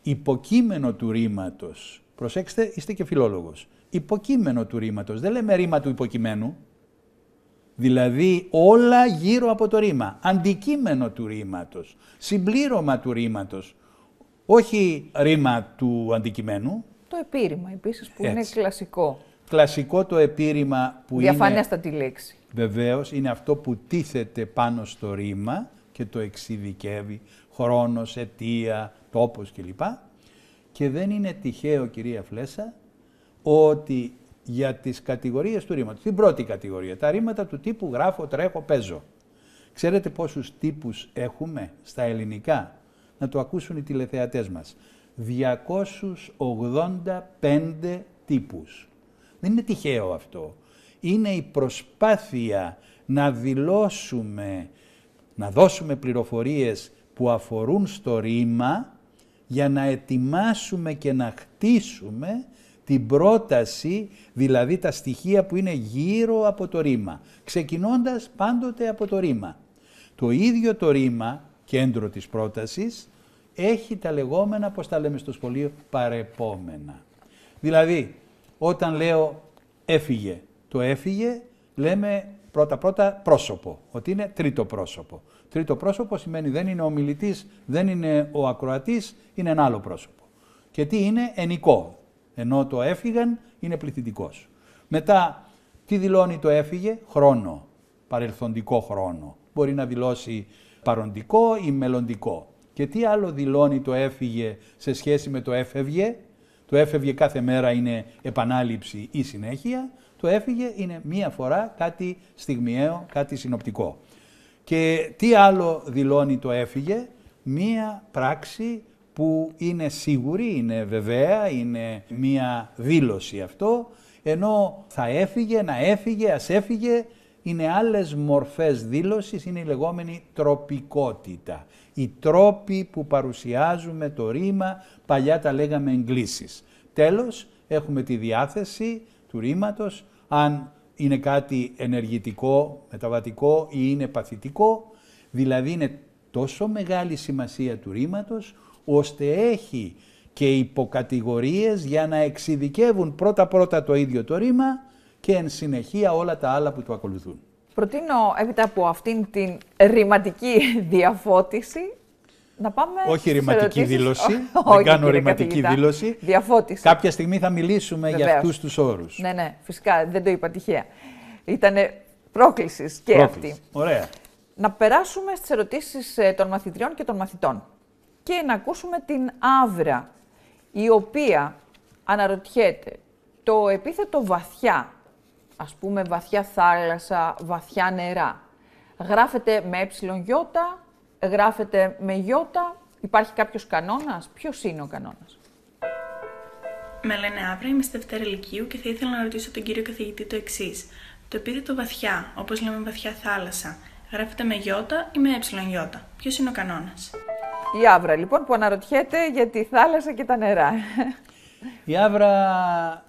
υποκείμενο του ρήματος, προσέξτε είστε και φιλόλογος, υποκείμενο του ρήματος. Δεν λέμε ρήμα του υποκειμένου, δηλαδή όλα γύρω από το ρήμα, αντικείμενο του ρήματος, συμπλήρωμα του ρήματος, όχι ρήμα του αντικειμένου. Το επίρρημα επίσης που είναι κλασικό. Κλασικό το επίρρημα που είναι. είναι... Διαφανέστατη λέξη. Βεβαίως, είναι αυτό που τίθεται πάνω στο ρήμα και το εξειδικεύει, χρόνος, αιτία, τόπος κλπ. Και δεν είναι τυχαίο, κυρία Φλέσα, ότι για τις κατηγορίες του ρήματος, την πρώτη κατηγορία, τα ρήματα του τύπου γράφω, τρέχω, παίζω. Ξέρετε πόσους τύπους έχουμε στα ελληνικά, να το ακούσουν οι τηλεθεατές μας. 285 τύπους. Δεν είναι τυχαίο αυτό. Είναι η προσπάθεια να δηλώσουμε, να δώσουμε πληροφορίες που αφορούν στο ρήμα για να ετοιμάσουμε και να χτίσουμε την πρόταση, δηλαδή τα στοιχεία που είναι γύρω από το ρήμα, ξεκινώντας πάντοτε από το ρήμα. Το ίδιο το ρήμα, κέντρο της πρότασης, έχει τα λεγόμενα, πώς τα λέμε στο σχολείο, παρεπόμενα. Δηλαδή, όταν λέω έφυγε, το έφυγε λέμε πρώτα-πρώτα πρόσωπο, ότι είναι τρίτο πρόσωπο. Τρίτο πρόσωπο σημαίνει δεν είναι ο μιλητής, δεν είναι ο ακροατής, είναι ένα άλλο πρόσωπο. Και τι είναι ενικό, ενώ το έφυγαν είναι πληθυντικός. Μετά, τι δηλώνει το έφυγε, χρόνο, παρελθοντικό χρόνο. Μπορεί να δηλώσει παροντικό ή μελλοντικό. Και τι άλλο δηλώνει το έφυγε σε σχέση με το έφευγε. Το έφευγε κάθε μέρα είναι επανάληψη ή συνέχεια. Το έφυγε είναι μία φορά κάτι στιγμιαίο, κάτι συνοπτικό. Και τι άλλο δηλώνει το έφυγε. Μία πράξη που είναι σίγουρη, είναι βεβαία, είναι μία δήλωση αυτό, ενώ θα έφυγε, να έφυγε, ας έφυγε, είναι άλλες μορφές δήλωσης, είναι η λεγόμενη τροπικότητα. Οι τρόποι που παρουσιάζουμε το ρήμα, παλιά τα λέγαμε εγκλήσεις. Τέλος, έχουμε τη διάθεση του ρήματος, αν είναι κάτι ενεργητικό, μεταβατικό ή είναι παθητικό, δηλαδή είναι τόσο μεγάλη σημασία του ρήματος, ώστε έχει και υποκατηγορίες για να εξειδικεύουν πρώτα-πρώτα το ίδιο το ρήμα και εν συνεχεία όλα τα άλλα που το ακολουθούν. Προτείνω έπειτα από αυτήν την ρηματική διαφώτιση να πάμε Όχι ρηματική δήλωση, δεν κάνω ρηματική δήλωση. Διαφώτιση. Κάποια στιγμή θα μιλήσουμε για αυτούς τους όρους. Ναι, ναι, φυσικά, δεν το είπα τυχαία. Ήταν πρόκλησης και αυτή. Ωραία. Να περάσουμε στις ερωτήσεις ε, των μαθητριών και των μαθητών και να ακούσουμε την Άβρα, η οποία αναρωτιέται το επίθετο βαθιά, ας πούμε βαθιά θάλασσα, βαθιά νερά. Γράφεται με ε, γράφεται με γιώτα. Υπάρχει κάποιος κανόνας, ποιος είναι ο κανόνας. Με λένε Άβρα, είμαι στη Δευτέρα Λυκείου και θα ήθελα να ρωτήσω τον κύριο καθηγητή το εξής. Το επίθετο βαθιά, όπως λέμε βαθιά θάλασσα, γράφεται με γιώτα ή με ε είναι ο κανόνας. Η Άβρα, λοιπόν, που αναρωτιέται για τη θάλασσα και τα νερά. Η Άβρα...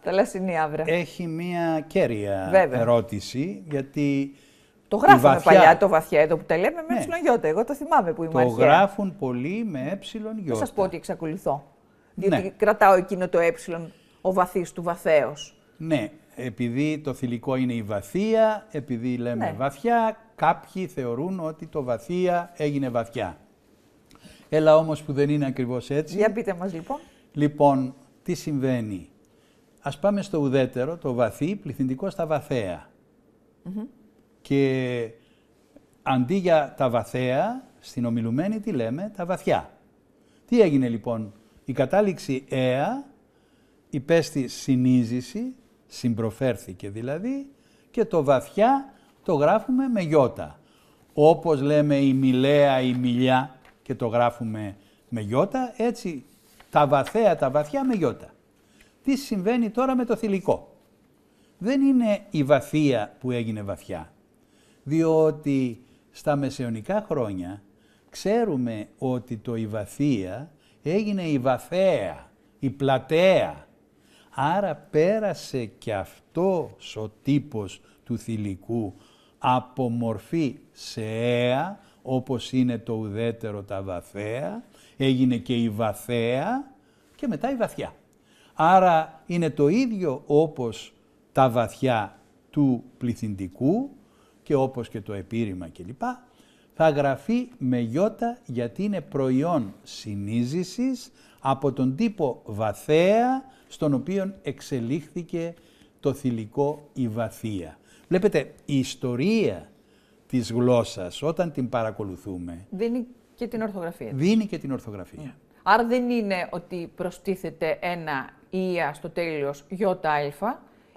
Θαλασσινή Άβρα. Έχει μία κέρια ερώτηση, γιατί... Το γράφουμε παλιά, το βαθιά εδώ που τα λέμε με ναι. ε. Εγώ το θυμάμαι που είμαι Το γράφουν πολλοί με ε. Θα σας πω ότι εξακολουθώ. Διότι ναι. κρατάω εκείνο το ε, ο βαθύς του βαθέως. Ναι, επειδή το θηλυκό είναι η βαθία, επειδή λέμε ναι. βαθιά, κάποιοι θεωρούν ότι το βαθία έγινε βαθιά. Έλα όμως που δεν είναι ακριβώς έτσι. Για πείτε μας λοιπόν. Λοιπόν, τι συμβαίνει. Ας πάμε στο ουδέτερο, το βαθύ, πληθυντικό στα βαθέα. Και αντί για τα βαθέα, στην ομιλουμένη τι λέμε, τα βαθιά. Τι έγινε λοιπόν, η κατάληξη «έα» υπέστη συνείζηση, συμπροφέρθηκε δηλαδή, και το βαθιά το γράφουμε με γιώτα. Όπως λέμε η μιλέα, η μιλιά, και το γράφουμε με γιώτα, έτσι τα βαθέα τα βαθιά με γιώτα. Τι συμβαίνει τώρα με το θηλυκό. Δεν είναι η βαθία που έγινε βαθιά, διότι στα μεσαιωνικά χρόνια ξέρουμε ότι το η βαθία έγινε η βαθέα, η πλατεία. Άρα πέρασε και αυτός ο τύπος του θηλυκού από μορφή σε αία, όπως είναι το ουδέτερο τα βαθέα, έγινε και η βαθέα και μετά η βαθιά. Άρα είναι το ίδιο όπως τα βαθιά του πληθυντικού και όπως και το επίρρημα κλπ. Θα γραφεί με γιώτα γιατί είναι προϊόν συνείζησης από τον τύπο βαθέα στον οποίο εξελίχθηκε το θηλυκό η βαθία. Βλέπετε η ιστορία της γλώσσας όταν την παρακολουθούμε... Δίνει και την ορθογραφία. Δίνει και την ορθογραφία. Άρα δεν είναι ότι προστίθεται ένα ία στο τέλειος γιώτα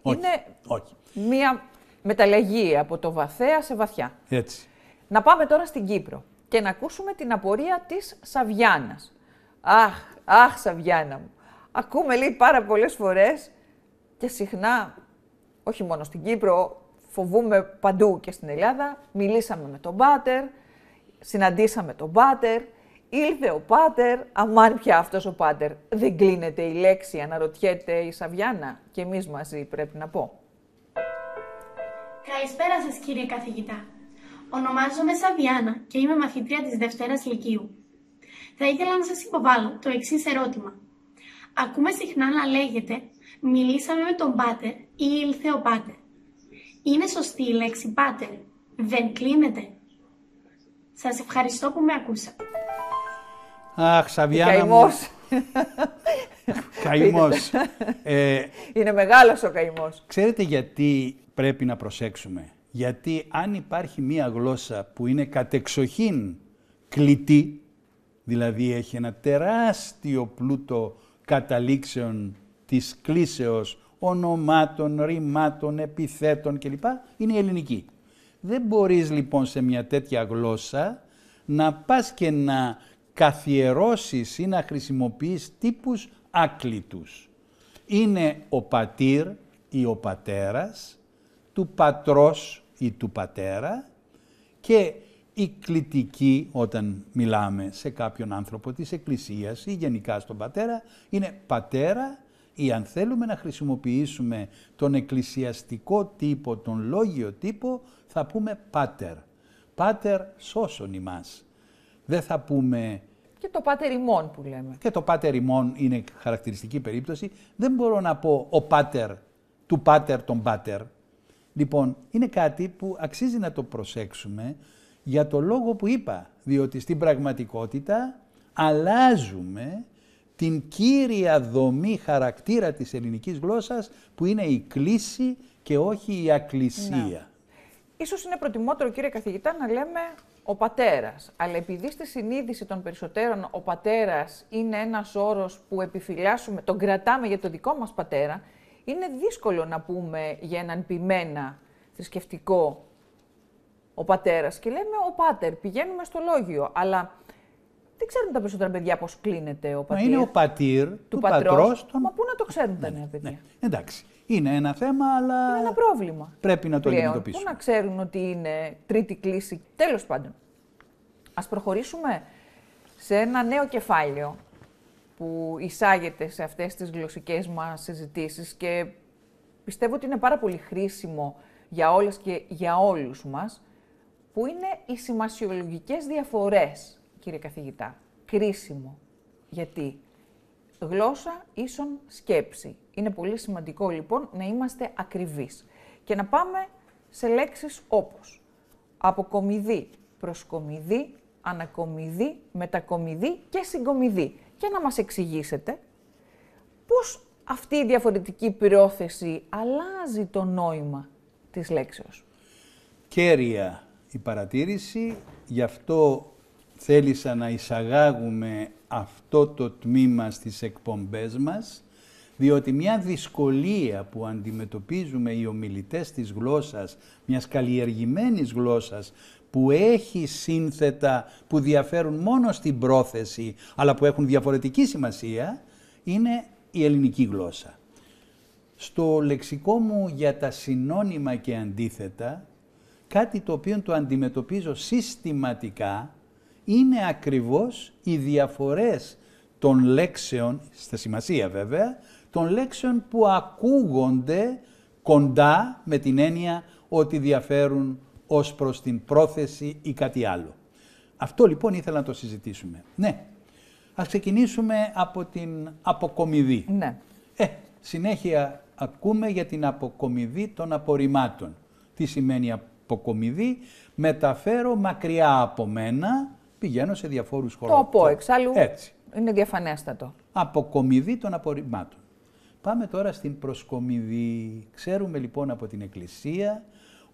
είναι όχι. μία μεταλλαγή από το βαθέα σε βαθιά. Έτσι. Να πάμε τώρα στην Κύπρο και να ακούσουμε την απορία της Σαβιάνας. Αχ, αχ Σαβιάνα μου. Ακούμε λέει πάρα πολλές φορές και συχνά, όχι μόνο στην Κύπρο, φοβούμε παντού και στην Ελλάδα. Μιλήσαμε με τον Πάτερ, συναντήσαμε τον Πάτερ, ήλθε ο Πάτερ, αμάν πια αυτός ο Πάτερ. Δεν κλείνεται η λέξη, αναρωτιέται η Σαβιάνα και εμείς μαζί πρέπει να πω. Καλησπέρα σας κύριε καθηγητά. Ονομάζομαι Σαβιάνα και είμαι μαθήτρια της Δευτέρας Λυκείου. Θα ήθελα να σας υποβάλω το εξής ερώτημα. Ακούμε συχνά να λέγεται «Μιλήσαμε με τον Πάτερ» ή «Ήλθε ο Πάτερ». Είναι σωστή η λέξη πάτερ. Δεν κλείνεται. Σας ευχαριστώ που με ακούσατε. Αχ, Σαβιάνα μου. Καημός. ε, Είναι μεγάλος ο καημός. Ξέρετε γιατί πρέπει να προσέξουμε. Γιατί αν υπάρχει μία γλώσσα που είναι κατεξοχήν κλητή, δηλαδή έχει ένα τεράστιο πλούτο καταλήξεων της κλίσεως ονομάτων, ρημάτων, επιθέτων κλπ. είναι η ελληνική. Δεν μπορείς λοιπόν σε μια τέτοια γλώσσα να πας και να καθιερώσεις ή να χρησιμοποιείς τύπους άκλητους. Είναι ο πατήρ ή ο πατέρας, του πατρός ή του πατέρα και η κλητική όταν μιλάμε σε κάποιον άνθρωπο της Εκκλησίας ή γενικά στον πατέρα είναι πατέρα ή αν θέλουμε να χρησιμοποιήσουμε τον εκκλησιαστικό τύπο, τον λόγιο τύπο, θα πούμε πάτερ. Πάτερ σώσον ημάς. Δεν θα πούμε... Και το πάτερ ημών που λέμε. Και το πάτερ ημών είναι χαρακτηριστική περίπτωση. Δεν μπορώ να πω ο πάτερ του πάτερ τον πάτερ. Λοιπόν, είναι κάτι που αξίζει να το προσέξουμε για το λόγο που είπα. Διότι στην πραγματικότητα αλλάζουμε την κύρια δομή χαρακτήρα της ελληνικής γλώσσας που είναι η κλίση και όχι η ακλησία. Να. Ίσως είναι προτιμότερο κύριε καθηγητά να λέμε ο πατέρας, αλλά επειδή στη συνείδηση των περισσότερων ο πατέρας είναι ένας όρος που επιφυλάσσουμε, τον κρατάμε για το δικό μας πατέρα, είναι δύσκολο να πούμε για έναν ποιμένα θρησκευτικό ο πατέρας και λέμε ο πάτερ, πηγαίνουμε στο λόγιο, αλλά δεν ξέρουν τα περισσότερα παιδιά πώς κλείνεται ο πατήρ. Μα είναι ο πατήρ του, του πατρός. Μα πού να το ξέρουν τα ναι, νέα παιδιά. Ναι. Εντάξει. Είναι ένα θέμα, αλλά. Είναι ένα πρόβλημα. Πρέπει να το αντιμετωπίσουμε. Πού να ξέρουν ότι είναι τρίτη κλίση. Τέλος πάντων. Ας προχωρήσουμε σε ένα νέο κεφάλαιο που εισάγεται σε αυτές τις γλωσσικές μας συζητήσεις και πιστεύω ότι είναι πάρα πολύ χρήσιμο για όλες και για όλους μας, που είναι οι σημασιολογικές διαφορές κύριε καθηγητά. Κρίσιμο. Γιατί γλώσσα ίσον σκέψη. Είναι πολύ σημαντικό λοιπόν να είμαστε ακριβείς και να πάμε σε λέξεις όπως αποκομιδή, προσκομιδή, ανακομιδή, μετακομιδή και συγκομιδή. Και να μας εξηγήσετε πώς αυτή η διαφορετική πρόθεση αλλάζει το νόημα της λέξεως. Κέρια η παρατήρηση, γι' αυτό θέλησα να εισαγάγουμε αυτό το τμήμα στις εκπομπές μας, διότι μια δυσκολία που αντιμετωπίζουμε οι ομιλητές της γλώσσας, μιας καλλιεργημένης γλώσσας, που έχει σύνθετα που διαφέρουν μόνο στην πρόθεση, αλλά που έχουν διαφορετική σημασία, είναι η ελληνική γλώσσα. Στο λεξικό μου για τα συνώνυμα και αντίθετα, κάτι το οποίο το αντιμετωπίζω συστηματικά, είναι ακριβώς οι διαφορές των λέξεων, στα σημασία βέβαια, των λέξεων που ακούγονται κοντά με την έννοια ότι διαφέρουν ως προς την πρόθεση ή κάτι άλλο. Αυτό λοιπόν ήθελα να το συζητήσουμε. Ναι, ας ξεκινήσουμε από την αποκομιδή. Ναι. Ε, συνέχεια ακούμε για την αποκομιδή των απορριμμάτων. Τι σημαίνει αποκομιδή, μεταφέρω μακριά από μένα πηγαίνω σε διαφόρους χώρου. Το πω εξάλλου. Έτσι. Είναι διαφανέστατο. Αποκομιδή των απορριμμάτων. Πάμε τώρα στην προσκομιδή. Ξέρουμε λοιπόν από την Εκκλησία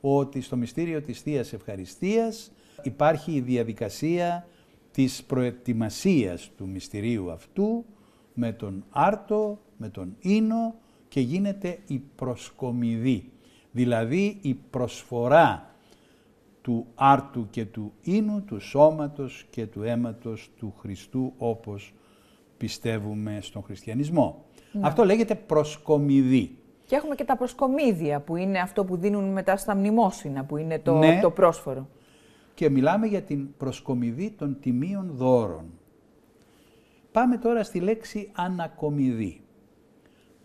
ότι στο μυστήριο της Θείας Ευχαριστίας υπάρχει η διαδικασία της προετοιμασίας του μυστηρίου αυτού με τον Άρτο, με τον Ίνο και γίνεται η προσκομιδή. Δηλαδή η προσφορά του άρτου και του ίνου, του σώματος και του αίματος του Χριστού όπως πιστεύουμε στον χριστιανισμό. Ναι. Αυτό λέγεται προσκομιδή. Και έχουμε και τα προσκομίδια που είναι αυτό που δίνουν μετά στα μνημόσυνα, που είναι το, ναι. το πρόσφορο. Και μιλάμε για την προσκομιδή των τιμίων δώρων. Πάμε τώρα στη λέξη ανακομιδή.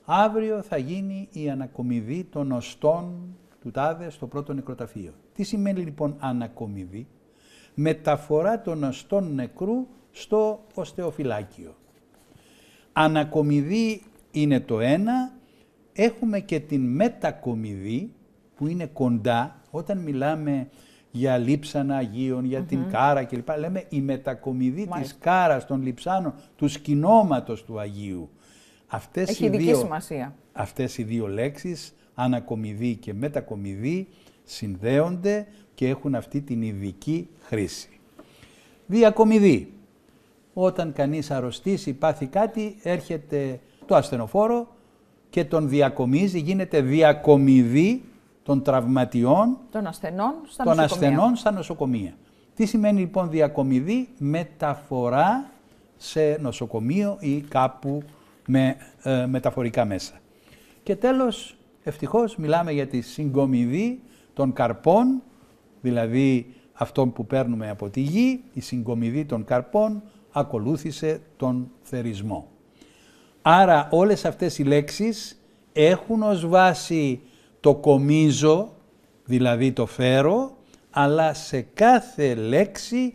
Αύριο θα γίνει η ανακομιδή των οστών του τάδε στο πρώτο νεκροταφείο. Τι σημαίνει λοιπόν ανακομιδή. Μεταφορά των αστών νεκρού στο οστεοφυλάκιο. Ανακομιδή είναι το ένα, έχουμε και την μετακομιδή που είναι κοντά όταν μιλάμε για λείψανα Αγίων, για την κάρα κλπ. Λέμε η μετακομιδή Μάλιστα. της κάρας των λειψάνων, του σκηνώματος του Αγίου. Αυτές Έχει οι δύο, σημασία. Αυτές οι δύο λέξεις, ανακομιδή και μετακομιδή, συνδέονται και έχουν αυτή την ειδική χρήση. Διακομιδή. Όταν κανείς αρρωστήσει, πάθει κάτι, έρχεται το ασθενοφόρο και τον διακομίζει, γίνεται διακομιδή των τραυματιών των ασθενών στα, των νοσοκομεία. Ασθενών νοσοκομεία. Τι σημαίνει λοιπόν διακομιδή, μεταφορά σε νοσοκομείο ή κάπου με ε, μεταφορικά μέσα. Και τέλος, ευτυχώς μιλάμε για τη συγκομιδή των καρπών, δηλαδή αυτών που παίρνουμε από τη γη, η συγκομιδή των καρπών ακολούθησε τον θερισμό. Άρα όλες αυτές οι λέξεις έχουν ως βάση το κομίζω, δηλαδή το φέρω, αλλά σε κάθε λέξη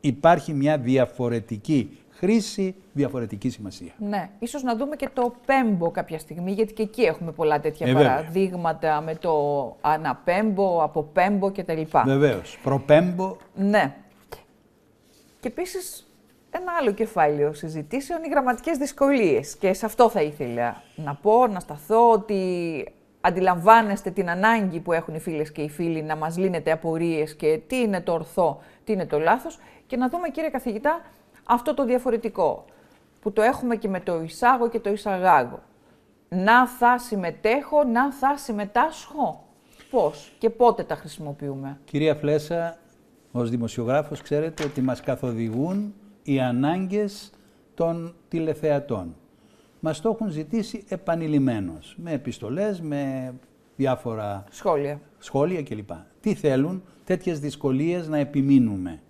υπάρχει μια διαφορετική χρήση διαφορετική σημασία. Ναι, ίσως να δούμε και το πέμπο κάποια στιγμή, γιατί και εκεί έχουμε πολλά τέτοια ε, παραδείγματα με το αναπέμπο, αποπέμπο κτλ. Βεβαίω. Προπέμπο. Ναι. Και επίσης ένα άλλο κεφάλαιο συζητήσεων, οι γραμματικές δυσκολίες. Και σε αυτό θα ήθελα να πω, να σταθώ ότι αντιλαμβάνεστε την ανάγκη που έχουν οι φίλες και οι φίλοι να μας λύνετε απορίες και τι είναι το ορθό, τι είναι το λάθος. Και να δούμε κύριε καθηγητά αυτό το διαφορετικό που το έχουμε και με το εισάγω και το εισαγάγω. Να θα συμμετέχω, να θα συμμετάσχω. Πώς και πότε τα χρησιμοποιούμε. Κυρία Φλέσα, ως δημοσιογράφος ξέρετε ότι μας καθοδηγούν οι ανάγκες των τηλεθεατών. Μας το έχουν ζητήσει επανειλημμένως, με επιστολές, με διάφορα σχόλια, σχόλια κλπ. Τι θέλουν τέτοιες δυσκολίες να επιμείνουμε.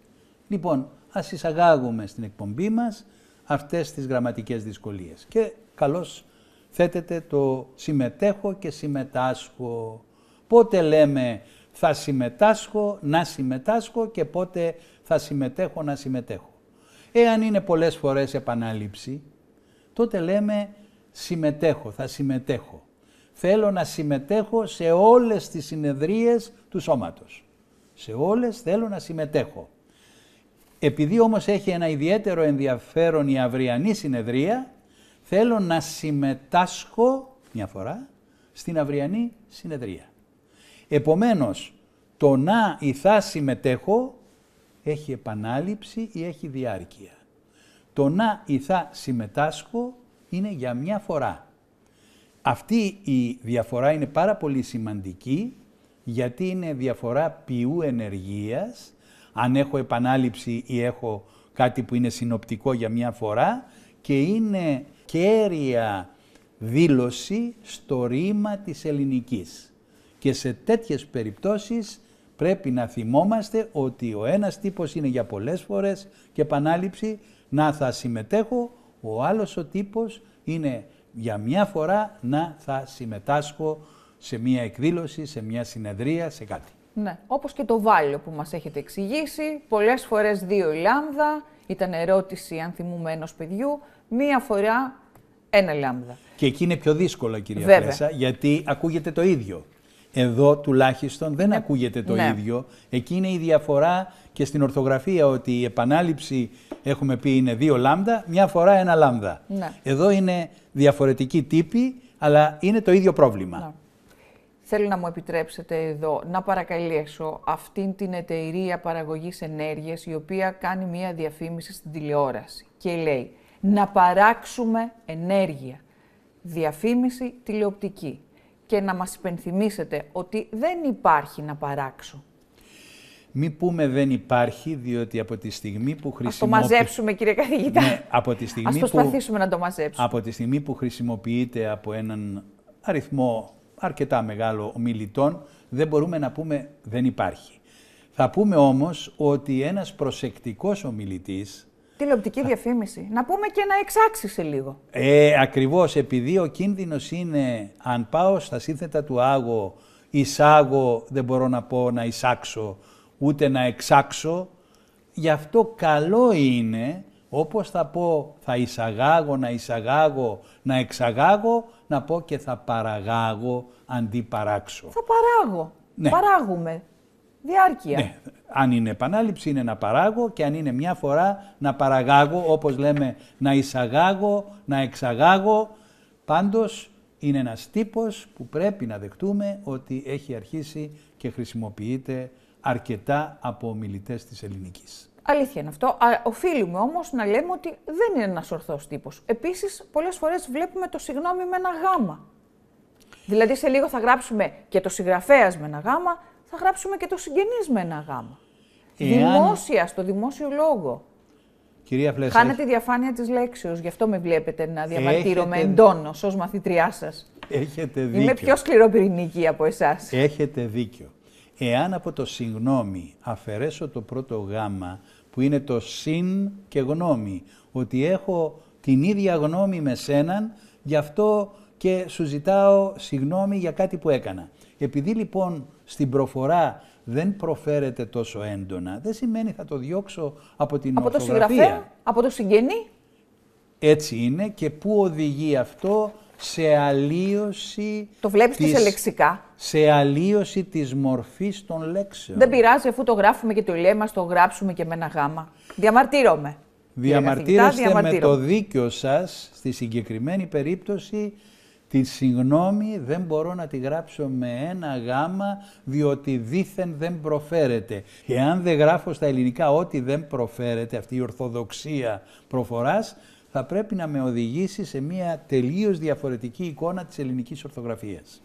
Λοιπόν, ας εισαγάγουμε στην εκπομπή μας αυτές τις γραμματικές δυσκολίες. Και καλώς θέτεται το συμμετέχω και συμμετάσχω. Πότε λέμε θα συμμετάσχω, να συμμετάσχω και πότε θα συμμετέχω, να συμμετέχω. Εάν είναι πολλές φορές επανάληψη, τότε λέμε συμμετέχω, θα συμμετέχω. Θέλω να συμμετέχω σε όλες τις συνεδρίες του σώματος. Σε όλες θέλω να συμμετέχω. Επειδή όμως έχει ένα ιδιαίτερο ενδιαφέρον η αυριανή συνεδρία, θέλω να συμμετάσχω μια φορά στην αυριανή συνεδρία. Επομένως, το να ή θα συμμετέχω έχει επανάληψη ή έχει διάρκεια. Το να ή θα συμμετάσχω είναι για μια φορά. Αυτή η διαφορά είναι πάρα πολύ σημαντική γιατί είναι διαφορά ποιού ενεργείας αν έχω επανάληψη ή έχω κάτι που είναι συνοπτικό για μια φορά και είναι κέρια δήλωση στο ρήμα της ελληνικής. Και σε τέτοιες περιπτώσεις πρέπει να θυμόμαστε ότι ο ένας τύπος είναι για πολλές φορές και επανάληψη να θα συμμετέχω, ο άλλος ο τύπος είναι για μια φορά να θα συμμετάσχω σε μια εκδήλωση, σε μια συνεδρία, σε κάτι. Ναι. Όπως και το βάλιο που μας έχετε εξηγήσει. Πολλές φορές δύο λάμδα. Ήταν ερώτηση, αν θυμούμε, ενός παιδιού. Μία φορά ένα λάμδα. Και εκεί είναι πιο δύσκολο κυρία Βέβαια. γιατί ακούγεται το ίδιο. Εδώ τουλάχιστον δεν ναι. ακούγεται το ναι. ίδιο. Εκεί είναι η διαφορά και στην ορθογραφία ότι η επανάληψη έχουμε πει είναι δύο λάμδα, μια φορά ένα λάμδα. Ναι. Εδώ είναι διαφορετική τύπη, αλλά είναι το ίδιο πρόβλημα. Θέλω να μου επιτρέψετε εδώ να παρακαλέσω αυτήν την εταιρεία παραγωγής ενέργειας η οποία κάνει μία διαφήμιση στην τηλεόραση και λέει να παράξουμε ενέργεια, διαφήμιση τηλεοπτική και να μας υπενθυμίσετε ότι δεν υπάρχει να παράξω. Μη πούμε δεν υπάρχει, διότι από τη στιγμή που χρησιμοποιείται. Ας το μαζέψουμε, κύριε καθηγητά. Ναι, από τη στιγμή Ας προσπαθήσουμε να το μαζέψουμε. Από τη στιγμή που χρησιμοποιείται από έναν αριθμό αρκετά μεγάλο ομιλητών, δεν μπορούμε να πούμε δεν υπάρχει. Θα πούμε όμως ότι ένας προσεκτικός ομιλητής... Τηλεοπτική διαφήμιση. Να πούμε και να εξάξει σε λίγο. Ε, ακριβώς, επειδή ο κίνδυνος είναι, αν πάω στα σύνθετα του άγω, εισάγω, δεν μπορώ να πω να εισάξω, ούτε να εξάξω, γι' αυτό καλό είναι, όπως θα πω θα εισαγάγω, να εισαγάγω, να εξαγάγω, να πω και θα παραγάγω αντί παράξω. Θα παράγω. Ναι. Παράγουμε. Διάρκεια. Ναι. Αν είναι επανάληψη είναι να παράγω και αν είναι μια φορά να παραγάγω όπως λέμε να εισαγάγω, να εξαγάγω. Πάντως είναι ένας τύπος που πρέπει να δεχτούμε ότι έχει αρχίσει και χρησιμοποιείται αρκετά από ομιλητές της ελληνικής. Αλήθεια είναι αυτό. Οφείλουμε όμως να λέμε ότι δεν είναι ένας ορθός τύπος. Επίσης, πολλές φορές βλέπουμε το συγγνώμη με ένα γάμα. Δηλαδή, σε λίγο θα γράψουμε και το συγγραφέας με ένα γάμα, θα γράψουμε και το συγγενής με ένα γάμα. Εάν... Δημόσια, στο δημόσιο λόγο. Κυρία Φλέσσα, Χάνε τη διαφάνεια της λέξεως. Γι' αυτό με βλέπετε να διαμαρτύρομαι έχετε... εντόνως ως μαθητριά σας. Έχετε δίκιο. Είμαι πιο σκληροπυρηνική από εσάς. Έχετε δίκιο. Εάν από το συγγνώμη αφαιρέσω το πρώτο γάμα, που είναι το συν και γνώμη, ότι έχω την ίδια γνώμη με σέναν, γι' αυτό και σου ζητάω συγγνώμη για κάτι που έκανα. Επειδή λοιπόν στην προφορά δεν προφέρεται τόσο έντονα, δεν σημαίνει θα το διώξω από την από ορθογραφία. Από το συγγραφέα, από το συγγενή. Έτσι είναι και πού οδηγεί αυτό σε αλλίωση... Το βλέπεις της... σε λεξικά. Σε αλλίωση της μορφής των λέξεων. Δεν πειράζει, αφού το γράφουμε και το λέμε, το γράψουμε και με ένα γάμα. Διαμαρτύρομαι. Διαμαρτύρεστε με το δίκιο σας, στη συγκεκριμένη περίπτωση, τη συγγνώμη δεν μπορώ να τη γράψω με ένα γάμα, διότι δήθεν δεν προφέρεται. Εάν δεν γράφω στα ελληνικά ότι δεν προφέρεται, αυτή η ορθοδοξία προφοράς, θα πρέπει να με οδηγήσει σε μια τελείως διαφορετική εικόνα της ελληνικής ορθογραφίας.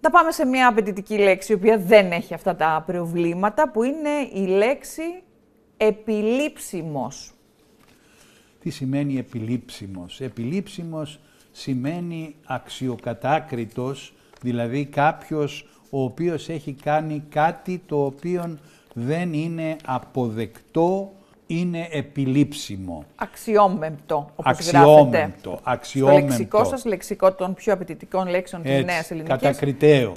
Θα πάμε σε μια απαιτητική λέξη, η οποία δεν έχει αυτά τα προβλήματα, που είναι η λέξη επιλήψιμος. Τι σημαίνει επιλήψιμος. Επιλήψιμος σημαίνει αξιοκατάκριτος, δηλαδή κάποιος ο οποίος έχει κάνει κάτι το οποίο δεν είναι αποδεκτό είναι επιλήψιμο. Αξιόμεμπτο, όπως αξιόμεμπτο, γράφεται. Αξιόμεμπτο. Στο λεξικό σας λεξικό των πιο απαιτητικών λέξεων της Νέας Ελληνικής. Κατακριτέο.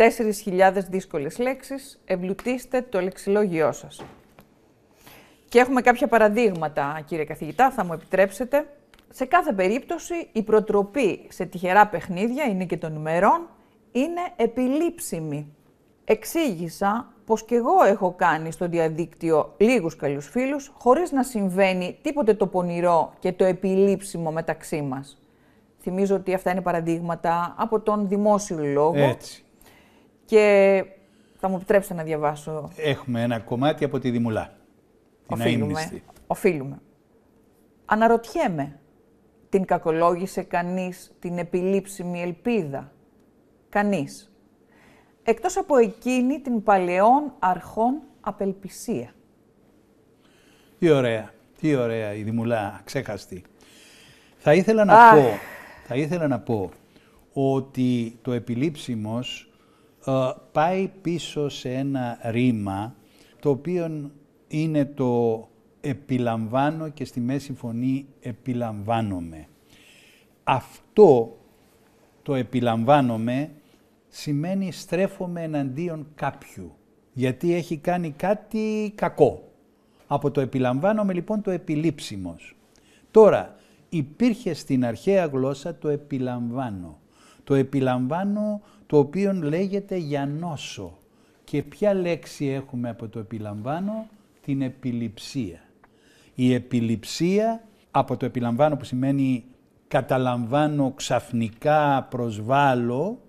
4.000 δύσκολες λέξεις. Εμπλουτίστε το λεξιλόγιό σας. Και έχουμε κάποια παραδείγματα, κύριε καθηγητά, θα μου επιτρέψετε. Σε κάθε περίπτωση, η προτροπή σε τυχερά παιχνίδια, είναι και των ημερών, είναι επιλείψιμη. Εξήγησα πως και εγώ έχω κάνει στο διαδίκτυο λίγους καλούς φίλους, χωρίς να συμβαίνει τίποτε το πονηρό και το επιλήψιμο μεταξύ μας. Θυμίζω ότι αυτά είναι παραδείγματα από τον δημόσιο λόγο. Έτσι. Και θα μου επιτρέψετε να διαβάσω. Έχουμε ένα κομμάτι από τη Δημουλά. Οφείλουμε. Οφείλουμε. Αναρωτιέμαι. Την κακολόγησε κανείς την επιλήψιμη ελπίδα. Κανείς εκτός από εκείνη την παλαιών αρχών απελπισία. Τι ωραία, τι ωραία η Δημουλά, ξέχαστη. Θα ήθελα να, πω, θα ήθελα να πω ότι το επιλήψιμος ε, πάει πίσω σε ένα ρήμα το οποίο είναι το επιλαμβάνω και στη μέση φωνή επιλαμβάνομαι. Αυτό το επιλαμβάνομαι σημαίνει στρέφομαι εναντίον κάποιου, γιατί έχει κάνει κάτι κακό. Από το επιλαμβάνομαι λοιπόν το επιλήψιμος. Τώρα, υπήρχε στην αρχαία γλώσσα το επιλαμβάνω. Το επιλαμβάνω το οποίο λέγεται για νόσο. Και ποια λέξη έχουμε από το επιλαμβάνω, την επιληψία. Η επιληψία από το επιλαμβάνω που σημαίνει καταλαμβάνω ξαφνικά προσβάλλω,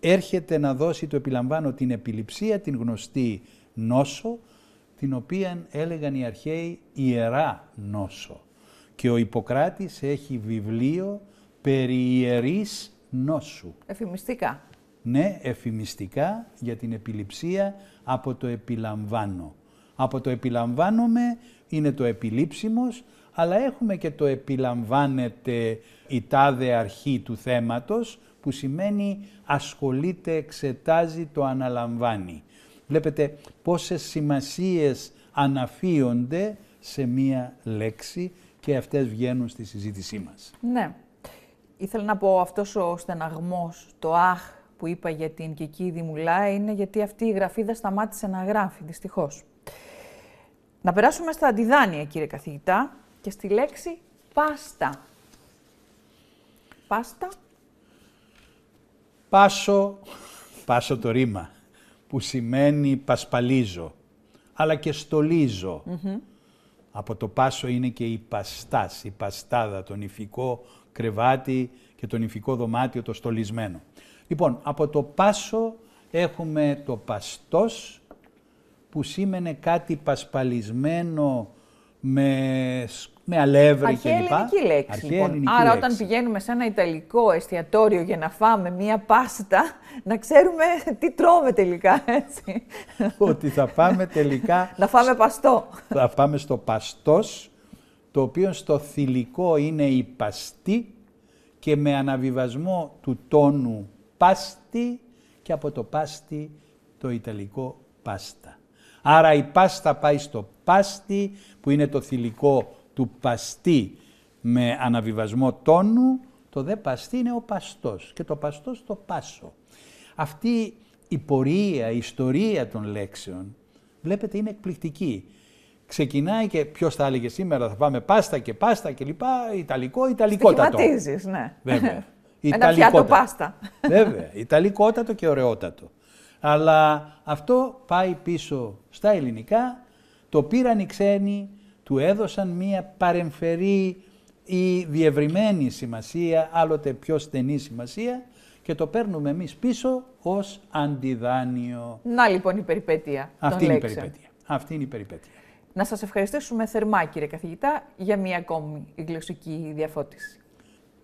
έρχεται να δώσει, το επιλαμβάνω, την επιληψία, την γνωστή νόσο, την οποία έλεγαν οι αρχαίοι ιερά νόσο. Και ο Ιπποκράτης έχει βιβλίο περί ιερής νόσου. Εφημιστικά. Ναι, εφημιστικά για την επιληψία από το επιλαμβάνω. Από το επιλαμβάνομαι είναι το επιλήψιμος, αλλά έχουμε και το επιλαμβάνεται η τάδε αρχή του θέματος, που σημαίνει ασχολείται, εξετάζει, το αναλαμβάνει. Βλέπετε πόσες σημασίες αναφύονται σε μία λέξη και αυτές βγαίνουν στη συζήτησή μας. Ναι. Ήθελα να πω αυτός ο στεναγμός, το αχ που είπα για την Κική Δημουλά είναι γιατί αυτή η γραφίδα σταμάτησε να γράφει, δυστυχώς. Να περάσουμε στα αντιδάνεια, κύριε καθηγητά, και στη λέξη πάστα. Πάστα Πάσο, πάσο το ρήμα, που σημαίνει πασπαλίζω, αλλά και στολιζω Από το πάσο είναι και η παστάς, η παστάδα, το νηφικό κρεβάτι και το νηφικό δωμάτιο, το στολισμένο. Λοιπόν, από το πάσο έχουμε το παστός, που σήμαινε κάτι πασπαλισμένο με με αλεύρι κλπ. ελληνική λέξη. λοιπόν. Άρα, όταν πηγαίνουμε σε ένα ιταλικό εστιατόριο για να φάμε μία πάστα, να ξέρουμε τι τρώμε τελικά, έτσι. Ότι θα πάμε τελικά... να φάμε παστό. Θα πάμε στο παστός, το οποίο στο θηλυκό είναι η παστή και με αναβιβασμό του τόνου πάστη και από το πάστη το ιταλικό πάστα. Άρα η πάστα πάει στο πάστη που είναι το θηλυκό του παστή με αναβιβασμό τόνου, το δε παστή είναι ο παστός και το παστός το πάσο. Αυτή η πορεία, η ιστορία των λέξεων, βλέπετε είναι εκπληκτική. Ξεκινάει και ποιος θα έλεγε σήμερα θα πάμε πάστα και πάστα και λοιπά, Ιταλικό, Ιταλικότατο. Στοιχηματίζεις, ναι. Βέβαια. Ένα πιάτο πάστα. Βέβαια, Ιταλικότατο και ωραιότατο. Αλλά αυτό πάει πίσω στα ελληνικά, το πήραν οι ξένοι, του έδωσαν μία παρεμφερή ή διευρυμένη σημασία, άλλοτε πιο στενή σημασία και το παίρνουμε εμείς πίσω ως αντιδάνειο. Να λοιπόν η περιπέτεια Αυτή είναι η περιπέτεια. Αυτή είναι η περιπέτεια. Να σας ευχαριστήσουμε θερμά κύριε καθηγητά για μία ακόμη γλωσσική διαφώτιση.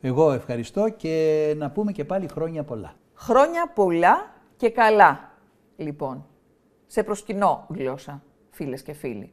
Εγώ ευχαριστώ και να πούμε και πάλι χρόνια πολλά. Χρόνια πολλά και καλά, λοιπόν, σε προσκυνό γλώσσα, φίλες και φίλοι.